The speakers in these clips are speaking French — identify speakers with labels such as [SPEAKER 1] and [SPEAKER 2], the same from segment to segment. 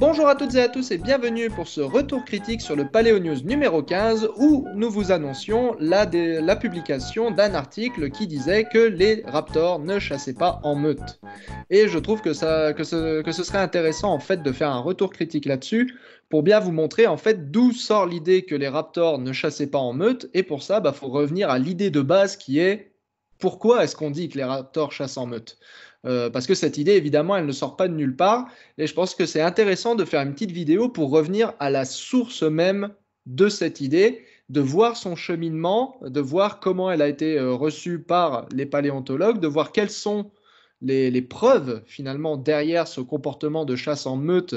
[SPEAKER 1] Bonjour à toutes et à tous et bienvenue pour ce retour critique sur le Paléo numéro 15 où nous vous annoncions la, la publication d'un article qui disait que les raptors ne chassaient pas en meute. Et je trouve que, ça, que, ce, serait intéressant en fait de faire un retour critique là-dessus pour bien vous montrer en fait d'où sort l'idée que les raptors ne chassaient pas en meute et pour ça il bah, faut revenir à l'idée de base qui est pourquoi est-ce qu'on dit que les raptors chassent en meute euh, parce que cette idée, évidemment, elle ne sort pas de nulle part. Et je pense que c'est intéressant de faire une petite vidéo pour revenir à la source même de cette idée, de voir son cheminement, de voir comment elle a été euh, reçue par les paléontologues, de voir quelles sont les, preuves finalement derrière ce comportement de chasse en meute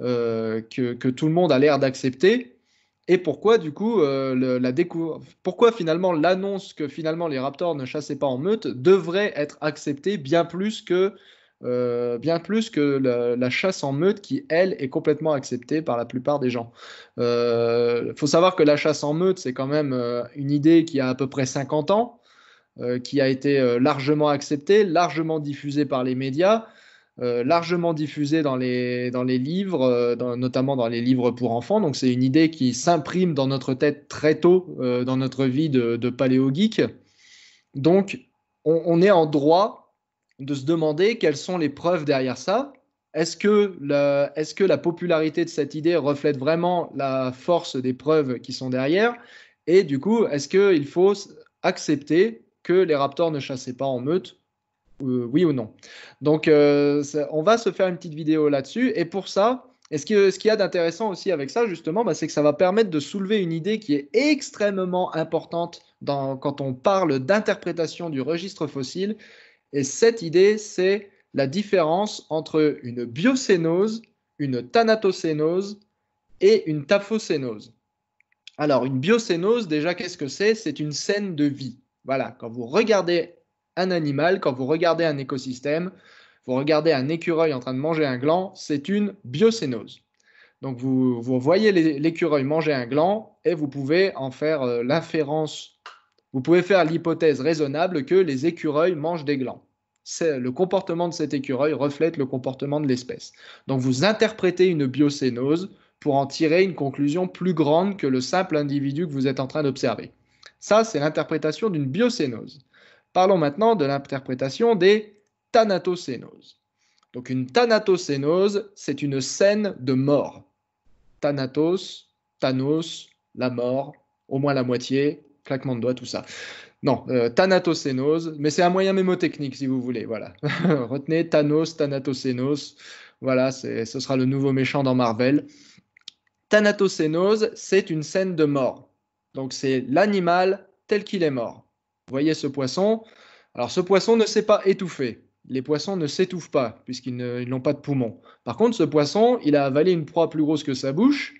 [SPEAKER 1] euh, que, tout le monde a l'air d'accepter et pourquoi du coup euh, la pourquoi finalement l'annonce que finalement les Raptors ne chassaient pas en meute devrait être acceptée bien plus que euh, bien plus que la, chasse en meute qui, elle, est complètement acceptée par la plupart des gens. Il euh, faut savoir que la chasse en meute, c'est quand même une idée qui a à peu près 50 ans, qui a été largement acceptée, largement diffusée par les médias. Euh, largement diffusée dans les, dans les livres, euh, notamment dans les livres pour enfants. Donc c'est une idée qui s'imprime dans notre tête très tôt euh, dans notre vie de, paléo-geek. Donc on, est en droit de se demander quelles sont les preuves derrière ça. Est-ce que, la, est-ce que la popularité de cette idée reflète vraiment la force des preuves qui sont derrière Et du coup, est-ce qu'il faut accepter que les raptors ne chassaient pas en meute euh, oui ou non. Donc, euh, on va se faire une petite vidéo là-dessus. Et pour ça, ce qu'il y a d'intéressant aussi avec ça, justement, bah, c'est que ça va permettre de soulever une idée qui est extrêmement importante quand on parle d'interprétation du registre fossile. Et cette idée, c'est la différence entre une biocénose, une thanatocénose et une taphocénose. Alors, une biocénose, déjà, qu'est-ce que c'est C'est une scène de vie. Voilà, quand vous regardez un animal, quand vous regardez un écosystème, vous regardez un écureuil en train de manger un gland, c'est une biocénose. Donc vous, voyez l'écureuil manger un gland et vous pouvez en faire euh, l'inférence, vous pouvez faire l'hypothèse raisonnable que les écureuils mangent des glands. Le comportement de cet écureuil reflète le comportement de l'espèce. Donc vous interprétez une biocénose pour en tirer une conclusion plus grande que le simple individu que vous êtes en train d'observer. Ça, c'est l'interprétation d'une biocénose. Parlons maintenant de l'interprétation des thanatosénoses. Donc une thanatosénose, c'est une scène de mort. Thanatos, Thanos, la mort, au moins la moitié, claquement de doigts, tout ça. Non, euh, mais c'est un moyen mémotechnique si vous voulez, voilà. Retenez Thanos, thanatosénose, voilà, ce sera le nouveau méchant dans Marvel. Thanatocénose, c'est une scène de mort. Donc c'est l'animal tel qu'il est mort voyez ce poisson. Alors ce poisson ne s'est pas étouffé. Les poissons ne s'étouffent pas puisqu'ils n'ont pas de poumons. Par contre, ce poisson, il a avalé une proie plus grosse que sa bouche.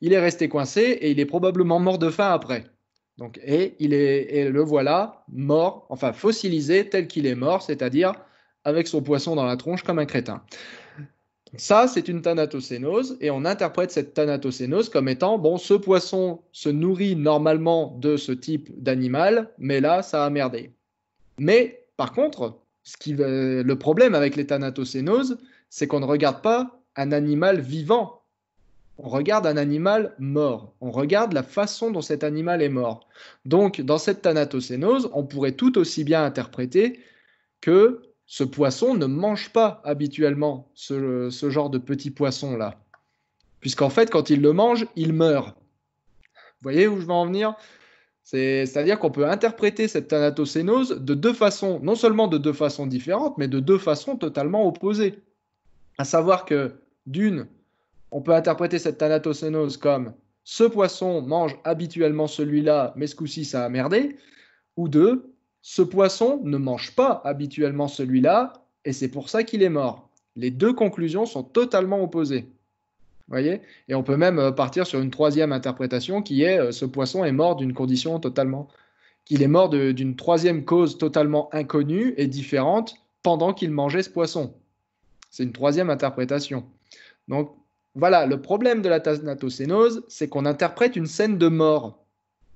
[SPEAKER 1] Il est resté coincé et il est probablement mort de faim après. Donc, et, il est, et le voilà mort, enfin fossilisé tel qu'il est mort, c'est-à-dire avec son poisson dans la tronche comme un crétin. Ça, c'est une thanatocénose et on interprète cette thanatocénose comme étant bon, ce poisson se nourrit normalement de ce type d'animal, mais là, ça a merdé. Mais par contre, ce qui, le problème avec les thanatocénoses, c'est qu'on ne regarde pas un animal vivant. On regarde un animal mort. On regarde la façon dont cet animal est mort. Donc, dans cette thanatocénose, on pourrait tout aussi bien interpréter que ce poisson ne mange pas habituellement ce, genre de petit poisson-là. Puisqu'en fait, quand il le mange, il meurt. Vous voyez où je veux en venir C'est-à-dire qu'on peut interpréter cette thanatocénose de deux façons, non seulement de deux façons différentes, mais de deux façons totalement opposées. À savoir que, d'une, on peut interpréter cette thanatocénose comme ce poisson mange habituellement celui-là, mais ce coup-ci, ça a merdé. Ou deux, ce poisson ne mange pas habituellement celui-là, et c'est pour ça qu'il est mort. Les deux conclusions sont totalement opposées. Voyez et on peut même euh, partir sur une troisième interprétation qui est euh, ce poisson est mort d'une condition totalement, qu'il est mort d'une troisième cause totalement inconnue et différente pendant qu'il mangeait ce poisson. C'est une troisième interprétation. Donc voilà, le problème de la thanatocénose, c'est qu'on interprète une scène de mort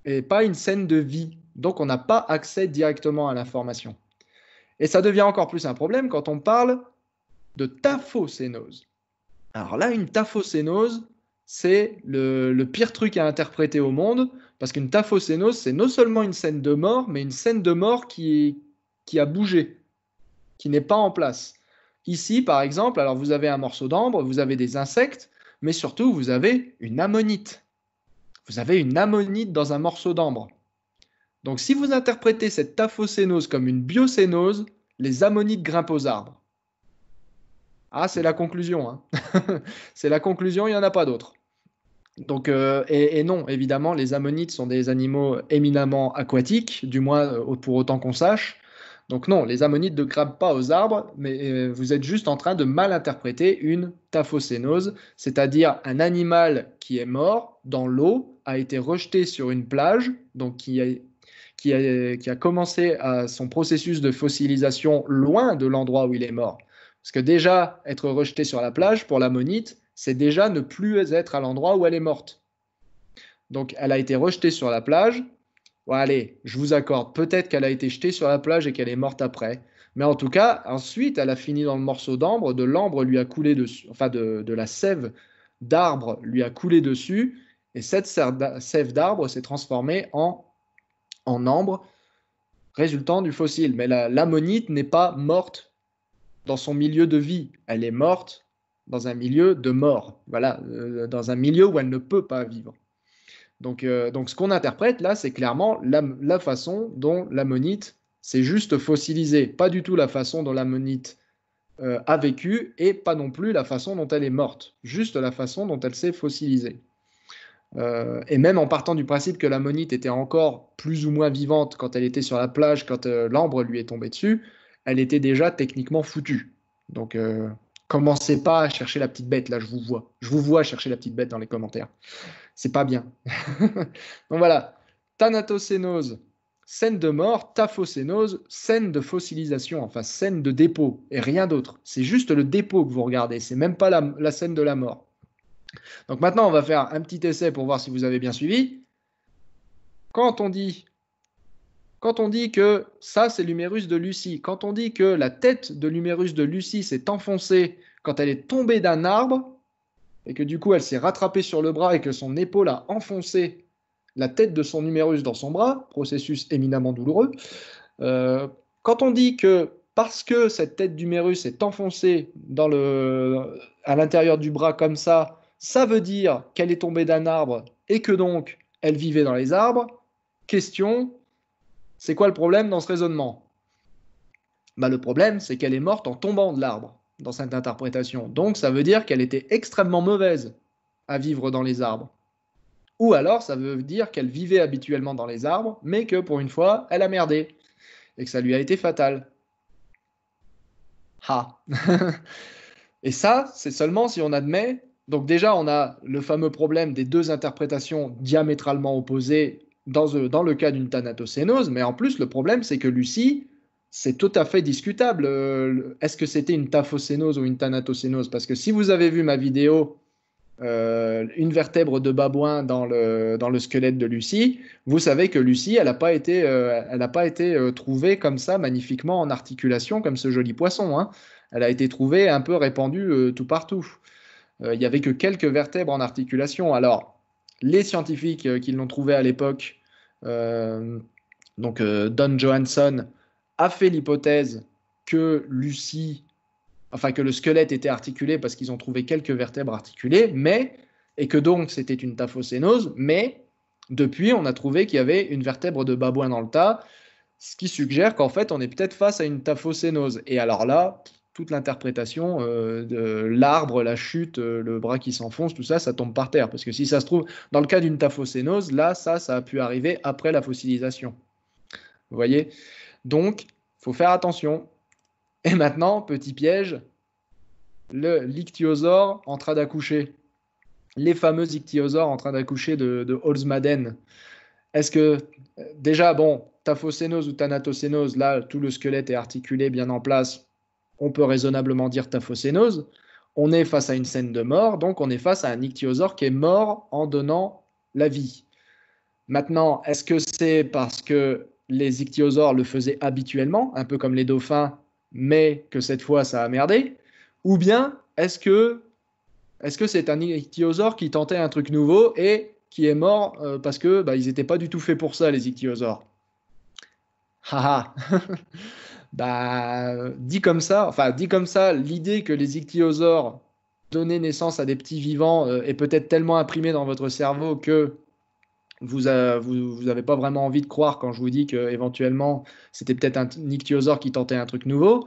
[SPEAKER 1] et pas une scène de vie. Donc on n'a pas accès directement à l'information. Et ça devient encore plus un problème quand on parle de tafocénose. Alors là, une tafocénose, c'est le, pire truc à interpréter au monde, parce qu'une tafocénose, c'est non seulement une scène de mort, mais une scène de mort qui, qui a bougé, qui n'est pas en place. Ici, par exemple, alors vous avez un morceau d'ambre, vous avez des insectes, mais surtout vous avez une ammonite. Vous avez une ammonite dans un morceau d'ambre. Donc si vous interprétez cette taphocénose comme une biocénose, les ammonites grimpent aux arbres. Ah, c'est la conclusion. Hein. c'est la conclusion, il n'y en a pas d'autre. Donc, euh, et, non, évidemment, les ammonites sont des animaux éminemment aquatiques, du moins euh, pour autant qu'on sache. Donc non, les ammonites ne grimpent pas aux arbres, mais euh, vous êtes juste en train de mal interpréter une taphocénose, c'est-à-dire un animal qui est mort dans l'eau, a été rejeté sur une plage, donc qui a qui a, commencé à son processus de fossilisation loin de l'endroit où il est mort. Parce que déjà, être rejeté sur la plage pour l'ammonite, c'est déjà ne plus être à l'endroit où elle est morte. Donc, elle a été rejetée sur la plage. allez, je vous accorde. Peut-être qu'elle a été jetée sur la plage et qu'elle est morte après. Mais en tout cas, ensuite, elle a fini dans le morceau d'ambre. De l'ambre lui a coulé dessus. Enfin, de, de la sève d'arbre lui a coulé dessus. Et cette sève d'arbre s'est transformée en en ambre résultant du fossile. Mais l'ammonite n'est pas morte dans son milieu de vie, elle est morte dans un milieu de mort, voilà, euh, dans un milieu où elle ne peut pas vivre. Donc, euh, donc ce qu'on interprète là, c'est clairement la, façon dont l'ammonite s'est juste fossilisée, pas du tout la façon dont l'ammonite euh, a vécu et pas non plus la façon dont elle est morte, juste la façon dont elle s'est fossilisée. Euh, et même en partant du principe que l'ammonite était encore plus ou moins vivante quand elle était sur la plage, quand euh, l'ambre lui est tombé dessus, elle était déjà techniquement foutue. Donc euh, commencez pas à chercher la petite bête, là je vous vois. Je vous vois chercher la petite bête dans les commentaires. C'est pas bien. Donc voilà, Thanatocénose, scène de mort, Taphocénose, scène de fossilisation, enfin scène de dépôt, et rien d'autre. C'est juste le dépôt que vous regardez, c'est même pas la scène de la mort. Donc maintenant, on va faire un petit essai pour voir si vous avez bien suivi. Quand on dit, que ça, c'est l'humérus de Lucie, quand on dit que la tête de l'humérus de Lucie s'est enfoncée quand elle est tombée d'un arbre, et que du coup, elle s'est rattrapée sur le bras et que son épaule a enfoncé la tête de son humérus dans son bras, processus éminemment douloureux, euh, quand on dit que parce que cette tête d'humérus est enfoncée à l'intérieur du bras comme ça, ça veut dire qu'elle est tombée d'un arbre et que donc elle vivait dans les arbres. Question, c'est quoi le problème dans ce raisonnement bah, Le problème, c'est qu'elle est morte en tombant de l'arbre, dans cette interprétation. Donc ça veut dire qu'elle était extrêmement mauvaise à vivre dans les arbres. Ou alors ça veut dire qu'elle vivait habituellement dans les arbres, mais que pour une fois, elle a merdé, et que ça lui a été fatal. Ha Et ça, c'est seulement si on admet donc déjà, on a le fameux problème des deux interprétations diamétralement opposées dans, euh, le cas d'une thanatocénose, mais en plus, le problème, c'est que Lucie, c'est tout à fait discutable. Euh, est-ce que c'était une taphocénose ou une thanatocénose Parce que si vous avez vu ma vidéo euh, une vertèbre de babouin dans le, squelette de Lucie, vous savez que Lucie, elle n'a pas été, trouvée comme ça, magnifiquement en articulation, comme ce joli poisson. Hein. Elle a été trouvée un peu répandue tout partout. Euh, il n'y avait que quelques vertèbres en articulation. Alors, les scientifiques euh, qui l'ont trouvé à l'époque, euh, donc Don Johansson, a fait l'hypothèse que Lucie, enfin que le squelette était articulé parce qu'ils ont trouvé quelques vertèbres articulées, mais et que donc c'était une taphocénose, mais depuis on a trouvé qu'il y avait une vertèbre de babouin dans le tas, ce qui suggère qu'en fait on est peut-être face à une taphocénose. Et alors là, toute l'interprétation euh, de l'arbre, la chute, euh, le bras qui s'enfonce, tout ça, ça tombe par terre. Parce que si ça se trouve, dans le cas d'une taphocénose, là, ça, ça a pu arriver après la fossilisation. Vous voyez Donc, faut faire attention. Et maintenant, petit piège, le en train d'accoucher. Les fameux ichthyosaures en train d'accoucher de, Holzmaden. Est-ce que, euh, déjà, bon, taphocénose ou thanatocénose, là, tout le squelette est articulé bien en place on peut raisonnablement dire taphocénose, On est face à une scène de mort, donc on est face à un ichthyosaure qui est mort en donnant la vie. Maintenant, est-ce que c'est parce que les ichthyosaures le faisaient habituellement, un peu comme les dauphins, mais que cette fois ça a merdé Ou bien est-ce que est-ce que c'est un ichthyosaure qui tentait un truc nouveau et qui est mort euh, parce que bah, ils n'étaient pas du tout faits pour ça les ichthyosaures Haha bah, dit comme ça, enfin, dit comme ça, l'idée que les ichthyosaures donnaient naissance à des petits vivants euh, est peut-être tellement imprimée dans votre cerveau que vous n'avez euh, pas vraiment envie de croire quand je vous dis que éventuellement c'était peut-être un, ichthyosaure qui tentait un truc nouveau.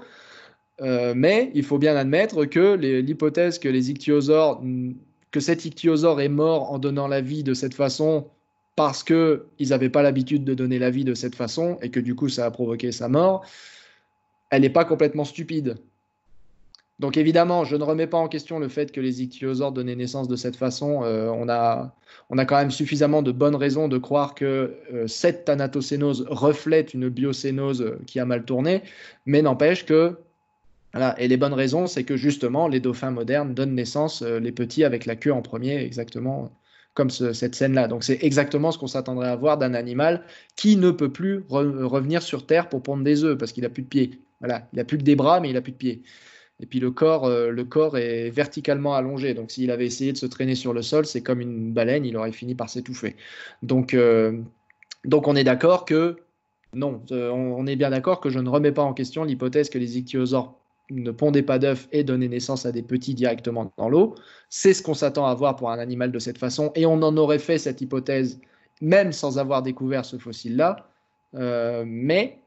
[SPEAKER 1] Euh, mais il faut bien admettre que l'hypothèse que les ichthyosaures, que cet ichthyosaure est mort en donnant la vie de cette façon parce qu'ils n'avaient pas l'habitude de donner la vie de cette façon et que du coup ça a provoqué sa mort, elle n'est pas complètement stupide. Donc évidemment, je ne remets pas en question le fait que les ichthyosaures donnaient naissance de cette façon. Euh, on, a, on a quand même suffisamment de bonnes raisons de croire que euh, cette thanatocénose reflète une biocénose euh, qui a mal tourné, mais n'empêche que... et les bonnes raisons, c'est que justement, les dauphins modernes donnent naissance, les petits avec la queue en premier, exactement comme cette scène-là. Donc c'est exactement ce qu'on s'attendrait à voir d'un animal qui ne peut plus revenir sur Terre pour pondre des œufs parce qu'il n'a plus de pieds. Voilà, il a plus que des bras, mais il a plus de pieds. Et puis le corps, euh, le corps est verticalement allongé. Donc s'il avait essayé de se traîner sur le sol, c'est comme une baleine, il aurait fini par s'étouffer. Donc, euh, donc on est d'accord que non, euh, on, est bien d'accord que je ne remets pas en question l'hypothèse que les ichthyosaures ne pondaient pas d'œufs et donnaient naissance à des petits directement dans l'eau. C'est ce qu'on s'attend à voir pour un animal de cette façon, et on en aurait fait cette hypothèse même sans avoir découvert ce fossile-là. mais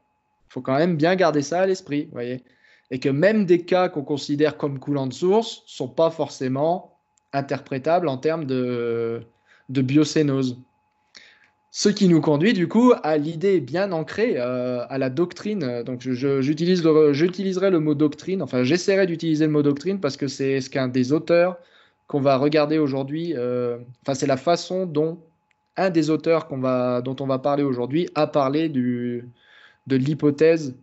[SPEAKER 1] faut quand même bien garder ça à l'esprit, vous voyez. Et que même des cas qu'on considère comme coulants de source sont pas forcément interprétables en termes de, de biocénose. Ce qui nous conduit du coup à l'idée bien ancrée, euh, à la doctrine. Donc j'utiliserai le mot doctrine, enfin j'essaierai d'utiliser le mot doctrine parce que c'est ce qu'un des auteurs qu'on va regarder aujourd'hui, euh, enfin c'est la façon dont un des auteurs va, dont on va parler aujourd'hui a parlé du, de l'hypothèse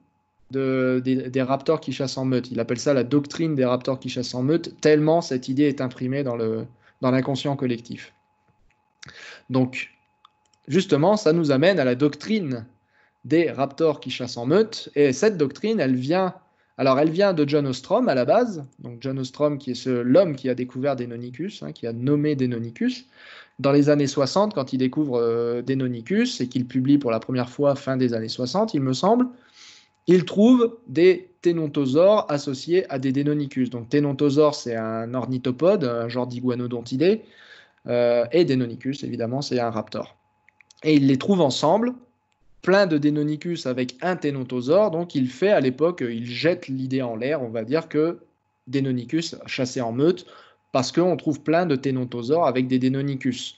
[SPEAKER 1] de, des, raptors qui chassent en meute. Il appelle ça la doctrine des raptors qui chassent en meute, tellement cette idée est imprimée dans, le, dans l'inconscient collectif. Donc, justement, ça nous amène à la doctrine des raptors qui chassent en meute. Et cette doctrine, elle vient, alors elle vient de John Ostrom à la base, donc John Ostrom qui est ce, l'homme qui a découvert des hein, qui a nommé Deinonychus, dans les années 60, quand il découvre euh, Dénonicus, et qu'il publie pour la première fois fin des années 60, il me semble, il trouve des ténontosaures associés à des Dénonicus. Donc ténontosaure, c'est un ornithopode, un genre d'iguanodontidé, euh, et Dénonicus, évidemment, c'est un raptor. Et il les trouve ensemble, plein de Dénonicus avec un ténontosaure, donc il fait à l'époque, il jette l'idée en l'air, on va dire que Dénonicus, chassé en meute, parce qu'on trouve plein de ténontosaures avec des dénonicus.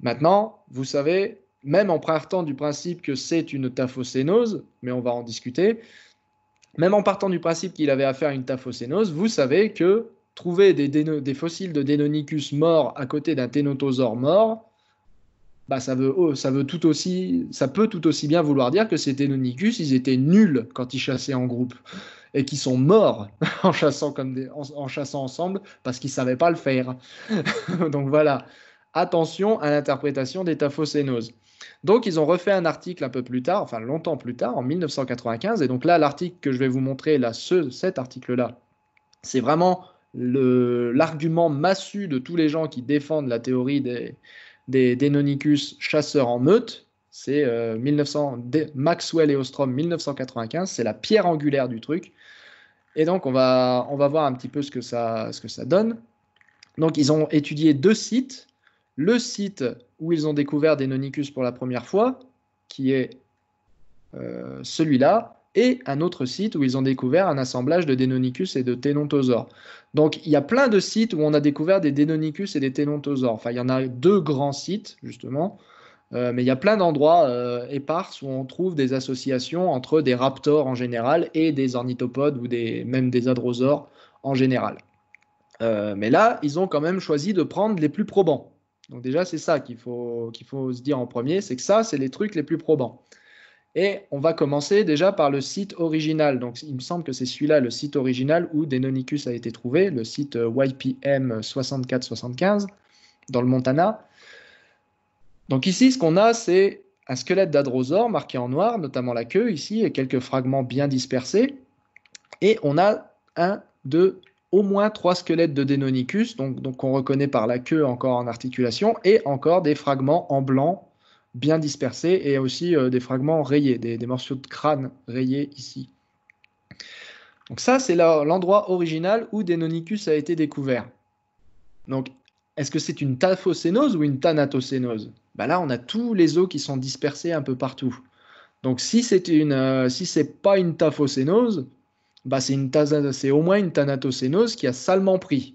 [SPEAKER 1] Maintenant, vous savez, même en partant du principe que c'est une taphocénose, mais on va en discuter, même en partant du principe qu'il avait affaire à une taphocénose, vous savez que trouver des, fossiles de Dénonicus morts à côté d'un ténontosaure mort, bah, ça ça veut tout aussi, ça peut tout aussi bien vouloir dire que ces Dénonicus, ils étaient nuls quand ils chassaient en groupe et qui sont morts en chassant, comme en, chassant ensemble parce qu'ils ne savaient pas le faire. Donc voilà, attention à l'interprétation des taphocénoses Donc ils ont refait un article un peu plus tard, enfin longtemps plus tard, en 1995, et donc là l'article que je vais vous montrer, là, ce, cet article-là, c'est vraiment l'argument massu de tous les gens qui défendent la théorie des, des, chasseurs en meute, c'est euh, Maxwell et Ostrom 1995, c'est la pierre angulaire du truc. Et donc on va, voir un petit peu ce que, ça, donne. Donc ils ont étudié deux sites. Le site où ils ont découvert des nonicus pour la première fois, qui est euh, celui-là, et un autre site où ils ont découvert un assemblage de Denonicus et de Ténontosaures. Donc il y a plein de sites où on a découvert des Denonicus et des Ténontosaures. Enfin, il y en a deux grands sites, justement. Euh, mais il y a plein d'endroits euh, épars où on trouve des associations entre des raptors en général et des ornithopodes ou même des hadrosaures en général. Euh, mais là, ils ont quand même choisi de prendre les plus probants. Donc déjà, c'est ça qu'il faut, qu'il faut se dire en premier, c'est que ça, c'est les trucs les plus probants. Et on va commencer déjà par le site original. Donc il me semble que c'est celui-là, le site original où Denonicus a été trouvé, le site YPM 6475 dans le Montana. Donc ici, ce qu'on a, c'est un squelette d'adrosaure marqué en noir, notamment la queue ici, et quelques fragments bien dispersés. Et on a un, deux, au moins trois squelettes de Deinonychus, donc, donc on reconnaît par la queue encore en articulation, et encore des fragments en blanc bien dispersés, et aussi euh, des fragments rayés, des, morceaux de crâne rayés ici. Donc ça, c'est l'endroit original où Deinonychus a été découvert. Donc est-ce que c'est une taphocénose ou une thanatocénose bah Là, on a tous les os qui sont dispersés un peu partout. Donc, si ce une, euh, si c'est pas une taphocénose, bah c'est au moins une thanatocénose qui a salement pris.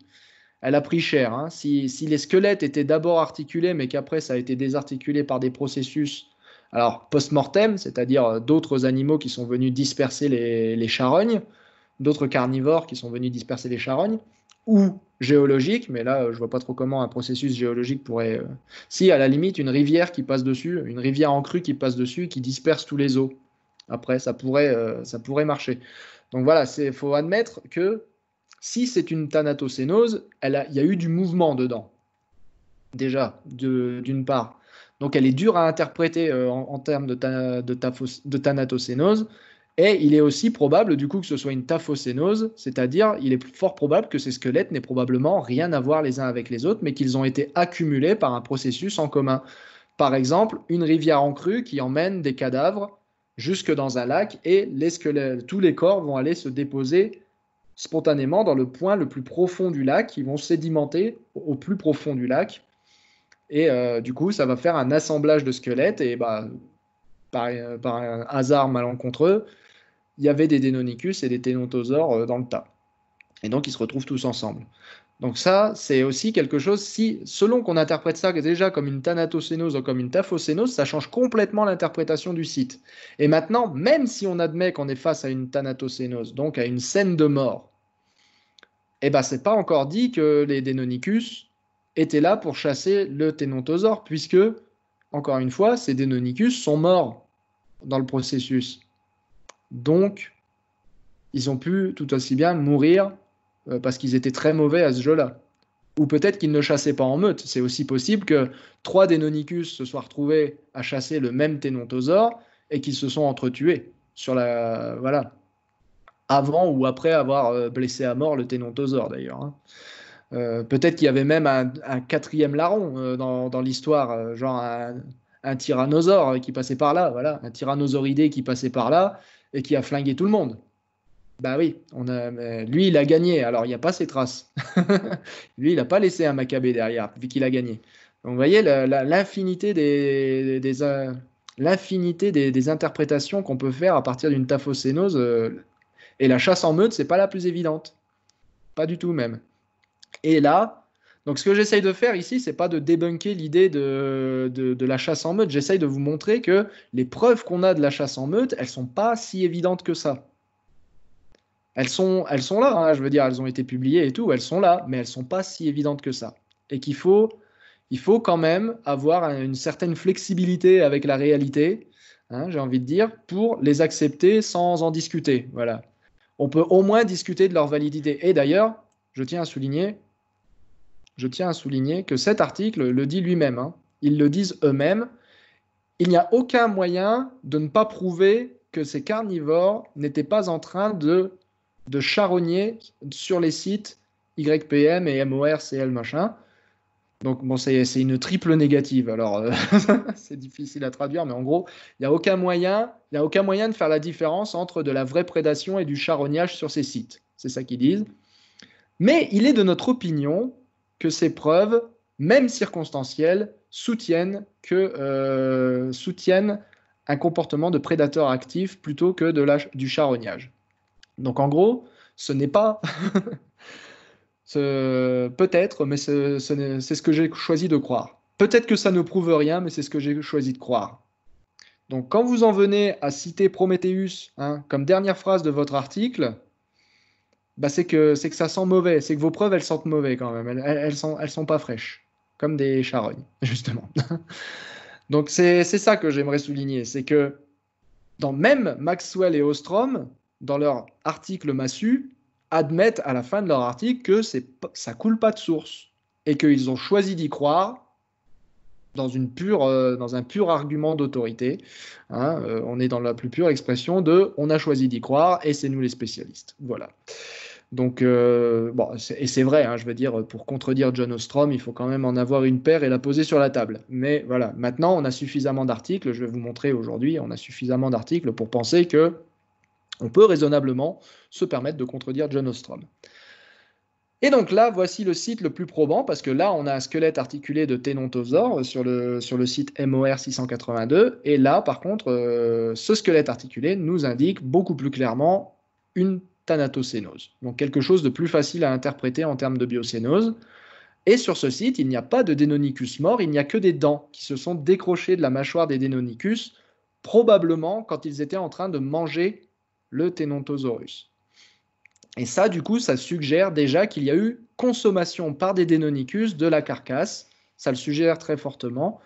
[SPEAKER 1] Elle a pris cher. Hein. Si, les squelettes étaient d'abord articulés, mais qu'après ça a été désarticulé par des processus, alors post-mortem, c'est-à-dire euh, d'autres animaux qui sont venus disperser les charognes, d'autres carnivores qui sont venus disperser les charognes, ou géologique, mais là, euh, je vois pas trop comment un processus géologique pourrait. Euh, si, à la limite, une rivière qui passe dessus, une rivière en crue qui passe dessus, qui disperse tous les eaux. Après, ça pourrait, euh, ça pourrait marcher. Donc voilà, il faut admettre que si c'est une thanatocénose, il y a eu du mouvement dedans, déjà, d'une part. Donc elle est dure à interpréter en, termes de, de, de thanatocénose, et il est aussi probable du coup que ce soit une taphocénose, c'est-à-dire il est fort probable que ces squelettes n'aient probablement rien à voir les uns avec les autres, mais qu'ils ont été accumulés par un processus en commun. Par exemple, une rivière en crue qui emmène des cadavres jusque dans un lac et les squelettes, tous les corps vont aller se déposer spontanément dans le point le plus profond du lac, ils vont sédimenter au plus profond du lac. Et euh, du coup, ça va faire un assemblage de squelettes et bah, par, par un hasard malencontreux, il y avait des denonicus et des Ténontosaures euh, dans le tas. Et donc, ils se retrouvent tous ensemble. Donc ça, c'est aussi quelque chose, si, selon qu'on interprète ça déjà comme une thanatocénose ou comme une taphocénose, ça change complètement l'interprétation du site. Et maintenant, même si on admet qu'on est face à une thanatocénose, donc à une scène de mort, eh ben c'est pas encore dit que les Denonicus étaient là pour chasser le Ténontosaure, puisque, encore une fois, ces denonicus sont morts dans le processus. Donc, ils ont pu tout aussi bien mourir euh, parce qu'ils étaient très mauvais à ce jeu-là. Ou peut-être qu'ils ne chassaient pas en meute. C'est aussi possible que trois Denonicus se soient retrouvés à chasser le même Ténontosaure et qu'ils se sont entretués sur la voilà avant ou après avoir euh, blessé à mort le Ténontosaure d'ailleurs. Hein. Euh, peut-être qu'il y avait même un, quatrième larron dans, l'histoire, genre un, un, tyrannosaure qui passait par là, voilà, un tyrannosauridé qui passait par là et qui a flingué tout le monde. Bah oui, on a, euh, lui, il a gagné, alors il n'y a pas ses traces. lui, il n'a pas laissé un Maccabée derrière, vu qu'il a gagné. Donc, vous voyez euh, l'infinité des, des, interprétations qu'on peut faire à partir d'une tafocénose. Euh, et la chasse en meute, c'est pas la plus évidente. Pas du tout même. Et là, donc ce que j'essaye de faire ici, c'est pas de débunker l'idée de, la chasse en meute. J'essaye de vous montrer que les preuves qu'on a de la chasse en meute, elles sont pas si évidentes que ça. Elles sont, elles sont là, hein, je veux dire, elles ont été publiées et tout, elles sont là, mais elles sont pas si évidentes que ça. Et qu'il faut, il faut quand même avoir une certaine flexibilité avec la réalité, hein, j'ai envie de dire, pour les accepter sans en discuter. Voilà. On peut au moins discuter de leur validité. Et d'ailleurs, je tiens à souligner, je tiens à souligner que cet article le dit lui-même. Hein. Ils le disent eux-mêmes. Il n'y a aucun moyen de ne pas prouver que ces carnivores n'étaient pas en train de, de charogner sur les sites YPM et MORCL machin. Donc bon, c'est une triple négative. Alors euh, c'est difficile à traduire, mais en gros, il n'y a aucun moyen, a aucun moyen de faire la différence entre de la vraie prédation et du charognage sur ces sites. C'est ça qu'ils disent. Mais il est de notre opinion que ces preuves, même circonstancielles, soutiennent, que, euh, soutiennent un comportement de prédateur actif plutôt que de du charognage. Donc en gros, ce n'est pas... Peut-être, mais c'est ce, que j'ai choisi de croire. Peut-être que ça ne prouve rien, mais c'est ce que j'ai choisi de croire. Donc quand vous en venez à citer Prometheus hein, comme dernière phrase de votre article, bah, c'est que c'est que ça sent mauvais, c'est que vos preuves elles sentent mauvais quand même, elles, elles, sont, elles sont pas fraîches, comme des charognes justement. Donc c'est ça que j'aimerais souligner, c'est que dans même Maxwell et Ostrom, dans leur article Massu, admettent à la fin de leur article que ça coule pas de source et qu'ils ont choisi d'y croire dans, une pure, euh, dans un pur argument d'autorité. Hein, euh, on est dans la plus pure expression de on a choisi d'y croire et c'est nous les spécialistes. Voilà. Donc, euh, bon, et c'est vrai, hein, je veux dire, pour contredire John Ostrom, il faut quand même en avoir une paire et la poser sur la table. Mais voilà, maintenant, on a suffisamment d'articles, je vais vous montrer aujourd'hui, on a suffisamment d'articles pour penser que on peut raisonnablement se permettre de contredire John Ostrom. Et donc là, voici le site le plus probant, parce que là, on a un squelette articulé de Ténontosaure sur le, sur le site MOR 682. Et là, par contre, euh, ce squelette articulé nous indique beaucoup plus clairement une thanatocénose. Donc quelque chose de plus facile à interpréter en termes de biocénose. Et sur ce site, il n'y a pas de dénonicus mort, il n'y a que des dents qui se sont décrochées de la mâchoire des dénonicus, probablement quand ils étaient en train de manger le Tenontosaurus. Et ça, du coup, ça suggère déjà qu'il y a eu consommation par des dénonicus de la carcasse. Ça le suggère très fortement.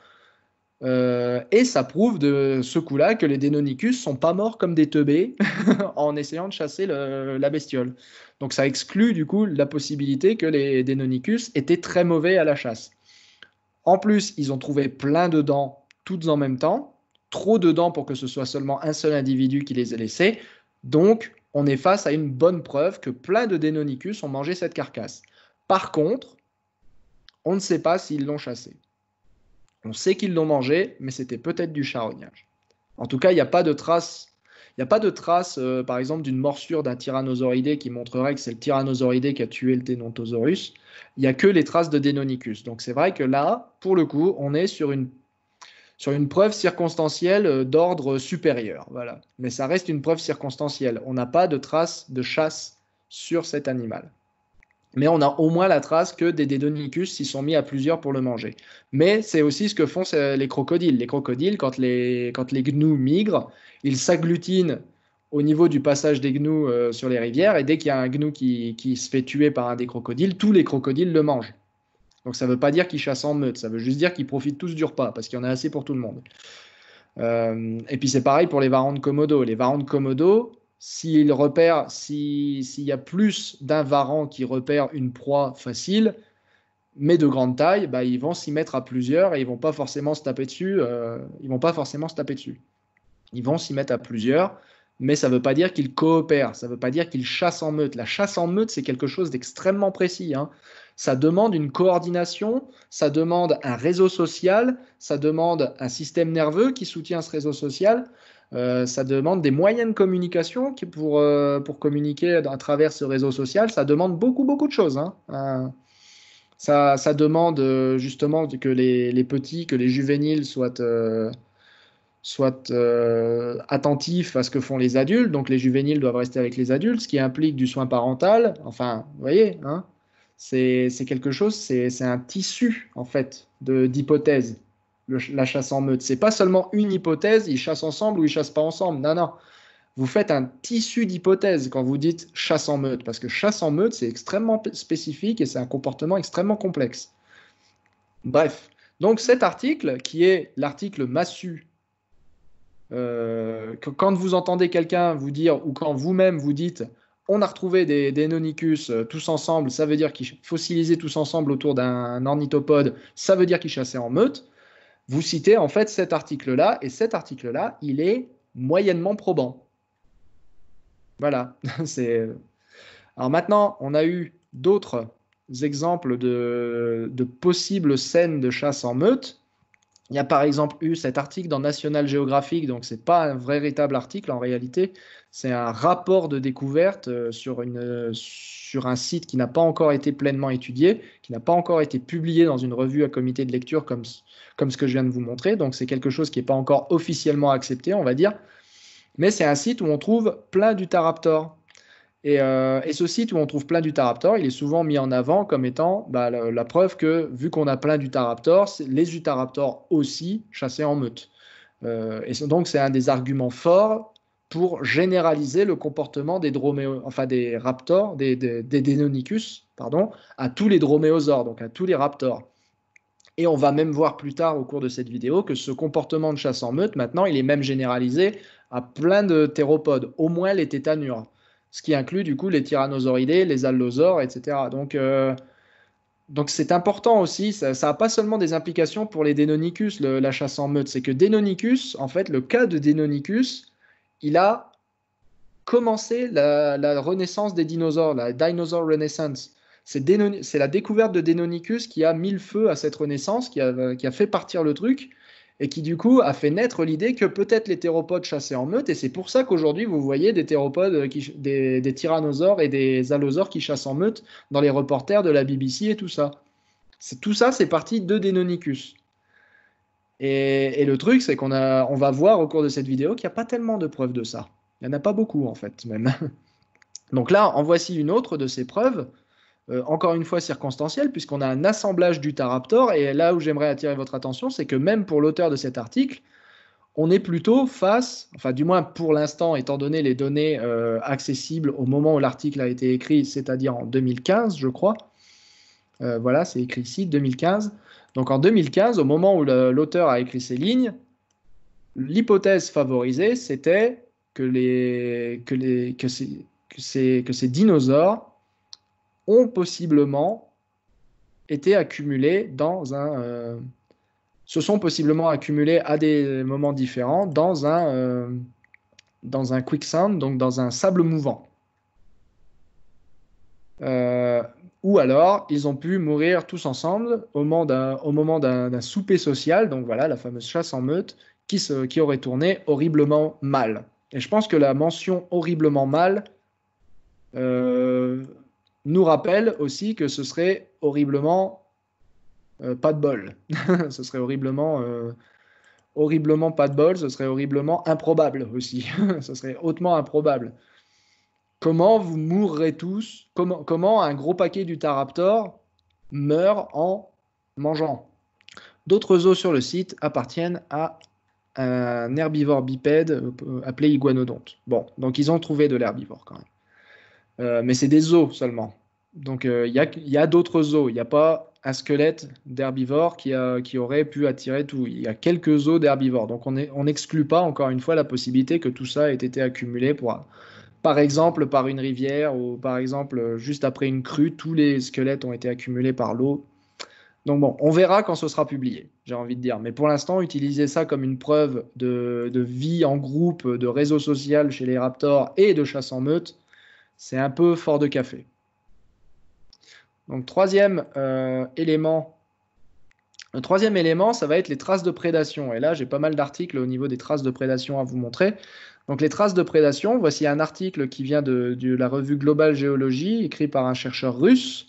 [SPEAKER 1] Euh, et ça prouve de ce coup-là que les ne sont pas morts comme des teubés en essayant de chasser la bestiole. Donc ça exclut du coup la possibilité que les Denonicus étaient très mauvais à la chasse. En plus, ils ont trouvé plein de dents toutes en même temps, trop de dents pour que ce soit seulement un seul individu qui les ait laissées. Donc on est face à une bonne preuve que plein de Denonicus ont mangé cette carcasse. Par contre, on ne sait pas s'ils l'ont chassée. On sait qu'ils l'ont mangé, mais c'était peut-être du charognage. En tout cas, il n'y a pas de traces. Il n'y a pas de traces, euh, par exemple, d'une morsure d'un tyrannosauridé qui montrerait que c'est le tyrannosauridé qui a tué le Ténontosaurus. Il n'y a que les traces de Denonicus. Donc c'est vrai que là, pour le coup, on est sur une, sur une preuve circonstancielle euh, d'ordre supérieur. Voilà. Mais ça reste une preuve circonstancielle. On n'a pas de traces de chasse sur cet animal mais on a au moins la trace que des Dédonicus s'y sont mis à plusieurs pour le manger. Mais c'est aussi ce que font les crocodiles. Les crocodiles, quand les, quand les gnous migrent, ils s'agglutinent au niveau du passage des gnous euh, sur les rivières, et dès qu'il y a un gnou qui, se fait tuer par un des crocodiles, tous les crocodiles le mangent. Donc ça ne veut pas dire qu'ils chassent en meute, ça veut juste dire qu'ils profitent tous du repas, parce qu'il y en a assez pour tout le monde. Euh, et puis c'est pareil pour les varans de Komodo. Les varans de Komodo, s'il repère, s'il y a plus d'un varan qui repère une proie facile, mais de grande taille, bah, ils vont s'y mettre à plusieurs et ils vont pas forcément se taper dessus. Euh, ils vont pas forcément se taper dessus. Ils vont s'y mettre à plusieurs, mais ça ne veut pas dire qu'ils coopèrent. Ça ne veut pas dire qu'ils chassent en meute. La chasse en meute, c'est quelque chose d'extrêmement précis. Hein. Ça demande une coordination, ça demande un réseau social, ça demande un système nerveux qui soutient ce réseau social. Euh, ça demande des moyens de communication euh, pour, communiquer à travers ce réseau social. Ça demande beaucoup, beaucoup de choses. Hein. Euh, ça, demande justement que les, petits, que les juvéniles soient, attentifs à ce que font les adultes. Donc les juvéniles doivent rester avec les adultes, ce qui implique du soin parental. Enfin, vous voyez, hein. c'est quelque chose, c'est un tissu en fait d'hypothèses la chasse en meute. C'est pas seulement une hypothèse, ils chassent ensemble ou ils chassent pas ensemble. Non, non. Vous faites un tissu d'hypothèses quand vous dites chasse en meute, parce que chasse en meute, c'est extrêmement spécifique et c'est un comportement extrêmement complexe. Bref, donc cet article, qui est l'article massue, euh, quand vous entendez quelqu'un vous dire, ou quand vous-même vous dites, on a retrouvé des, des nonicus euh, tous ensemble, ça veut dire qu'ils fossilisaient tous ensemble autour d'un ornithopode, ça veut dire qu'ils chassaient en meute, vous citez en fait cet article-là, et cet article-là, il est moyennement probant. Voilà, euh, Alors maintenant, on a eu d'autres exemples de, possibles scènes de chasse en meute. Il y a par exemple eu cet article dans National Geographic, donc ce n'est pas un véritable article en réalité, c'est un rapport de découverte euh, sur, une, euh, sur un site qui n'a pas encore été pleinement étudié, qui n'a pas encore été publié dans une revue à comité de lecture comme, comme ce que je viens de vous montrer. Donc c'est quelque chose qui n'est pas encore officiellement accepté, on va dire. Mais c'est un site où on trouve plein d'Utaraptors. Et, ce site où on trouve plein d'Utaraptors il est souvent mis en avant comme étant bah, la, preuve que, vu qu'on a plein d'Utaraptors les Utaraptors aussi chassaient en meute. Euh, et donc, c'est un des arguments forts pour généraliser le comportement des, droméo, enfin, des raptors, des, des, pardon, à tous les droméosaures, donc à tous les raptors. Et on va même voir plus tard au cours de cette vidéo que ce comportement de chasse en meute, maintenant, il est même généralisé à plein de théropodes, au moins les tétanures ce qui inclut du coup les tyrannosauridés, les allosaures, etc. Donc euh, donc c'est important aussi, ça n'a pas seulement des implications pour les Deinonychus, la chasse en meute, c'est que Deinonychus, en fait, le cas de Deinonychus, il a commencé la, renaissance des dinosaures, la Dinosaur Renaissance. C'est la découverte de Deinonychus qui a mis le feu à cette renaissance, qui a, qui a fait partir le truc et qui du coup a fait naître l'idée que peut-être les théropodes chassaient en meute, et c'est pour ça qu'aujourd'hui vous voyez des théropodes, euh, des, tyrannosaures et des allosaures qui chassent en meute dans les reporters de la BBC et tout ça. Tout ça, c'est parti de Denonicus. Et, le truc, c'est qu'on va voir au cours de cette vidéo qu'il n'y a pas tellement de preuves de ça. Il n'y en a pas beaucoup, en fait, même. Donc là, en voici une autre de ces preuves euh, encore une fois circonstanciel puisqu'on a un assemblage du Taraptor Et là où j'aimerais attirer votre attention, c'est que même pour l'auteur de cet article, on est plutôt face, enfin du moins pour l'instant, étant donné les données euh, accessibles au moment où l'article a été écrit, c'est-à-dire en 2015, je crois. Euh, voilà, c'est écrit ici, 2015. Donc en 2015, au moment où l'auteur a écrit ces lignes, l'hypothèse favorisée, c'était que, les, que, les, que, ces, que ces dinosaures ont possiblement été accumulés dans un. Euh, se sont possiblement accumulés à des moments différents dans un, euh, dans un quicksand, donc dans un sable mouvant. Euh, ou alors, ils ont pu mourir tous ensemble au moment d'un souper social, donc voilà, la fameuse chasse en meute, qui, se, qui aurait tourné horriblement mal. Et je pense que la mention horriblement mal nous rappelle aussi que ce serait horriblement euh, pas de bol. ce serait horriblement, euh, horriblement pas de bol, ce serait horriblement improbable aussi. ce serait hautement improbable. Comment vous mourrez tous comment, comment un gros paquet du Taraptor meurt en mangeant D'autres os sur le site appartiennent à un herbivore bipède euh, appelé iguanodonte. Bon, donc ils ont trouvé de l'herbivore quand même. Euh, mais c'est des os seulement. Donc euh, il y a, d'autres os. Il n'y a pas un squelette d'herbivore qui, aurait pu attirer tout. Il y a quelques os d'herbivore. Donc on n'exclut pas encore une fois la possibilité que tout ça ait été accumulé pour, par exemple par une rivière ou par exemple juste après une crue. Tous les squelettes ont été accumulés par l'eau. Donc bon, on verra quand ce sera publié, j'ai envie de dire. Mais pour l'instant, utiliser ça comme une preuve de, de, vie en groupe, de réseau social chez les raptors et de chasse en meute, c'est un peu fort de café. Donc troisième euh, élément. Le troisième élément, ça va être les traces de prédation. Et là, j'ai pas mal d'articles au niveau des traces de prédation à vous montrer. Donc les traces de prédation, voici un article qui vient de, la revue Global Géologie, écrit par un chercheur russe,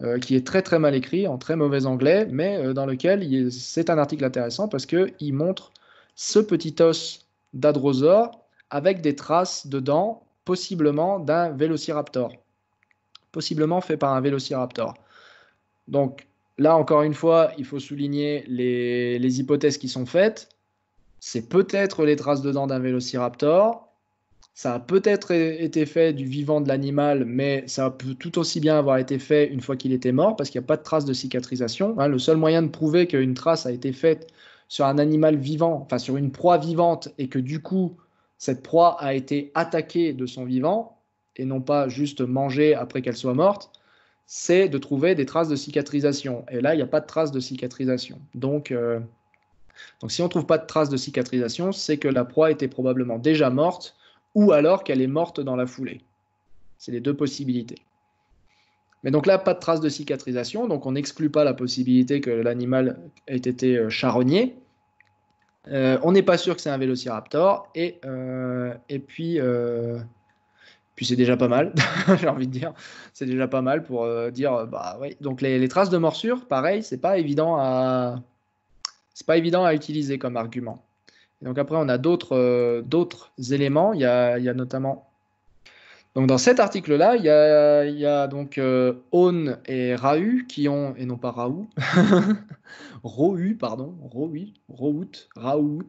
[SPEAKER 1] euh, qui est très très mal écrit, en très mauvais anglais, mais euh, dans lequel c'est un article intéressant parce qu'il montre ce petit os d'adrosaure avec des traces dedans possiblement d'un vélociraptor. Possiblement fait par un vélociraptor. Donc là, encore une fois, il faut souligner les, hypothèses qui sont faites. C'est peut-être les traces de dents d'un vélociraptor. Ça a peut-être été fait du vivant de l'animal, mais ça peut tout aussi bien avoir été fait une fois qu'il était mort, parce qu'il n'y a pas de traces de cicatrisation. Hein. le seul moyen de prouver qu'une trace a été faite sur un animal vivant, enfin sur une proie vivante, et que du coup cette proie a été attaquée de son vivant et non pas juste mangée après qu'elle soit morte, c'est de trouver des traces de cicatrisation. Et là, il n'y a pas de traces de cicatrisation. Donc, euh, si on ne trouve pas de traces de cicatrisation, c'est que la proie était probablement déjà morte ou alors qu'elle est morte dans la foulée. C'est les deux possibilités. Mais donc là, pas de traces de cicatrisation, donc on n'exclut pas la possibilité que l'animal ait été euh, charogné. Euh, on n'est pas sûr que c'est un Vélociraptor. Et, euh, et puis, euh, puis c'est déjà pas mal, j'ai envie de dire. C'est déjà pas mal pour dire. Bah, oui, Donc les, traces de morsure, pareil, c'est pas évident à. C'est pas évident à utiliser comme argument. donc après, on a d'autres d'autres éléments. Il y a, y a notamment donc dans cet article-là, il, y a, donc et Rahu qui ont, et non pas Raoult, Rohu, pardon, Rohu, Rohout, raout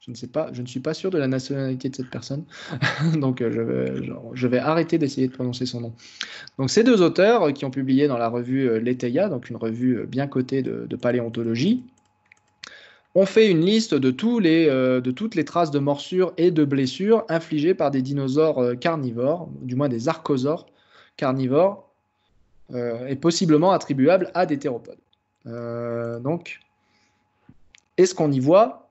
[SPEAKER 1] Je ne sais pas, je ne suis pas sûr de la nationalité de cette personne, donc euh, je vais, arrêter d'essayer de prononcer son nom. Donc ces deux auteurs euh, qui ont publié dans la revue euh, Leteia, donc une revue bien cotée de, paléontologie, ont fait une liste de, toutes les traces de morsures et de blessures infligées par des dinosaures carnivores, du moins des archosaures carnivores, et possiblement attribuables à des théropodes. Euh, donc, et ce qu'on y voit,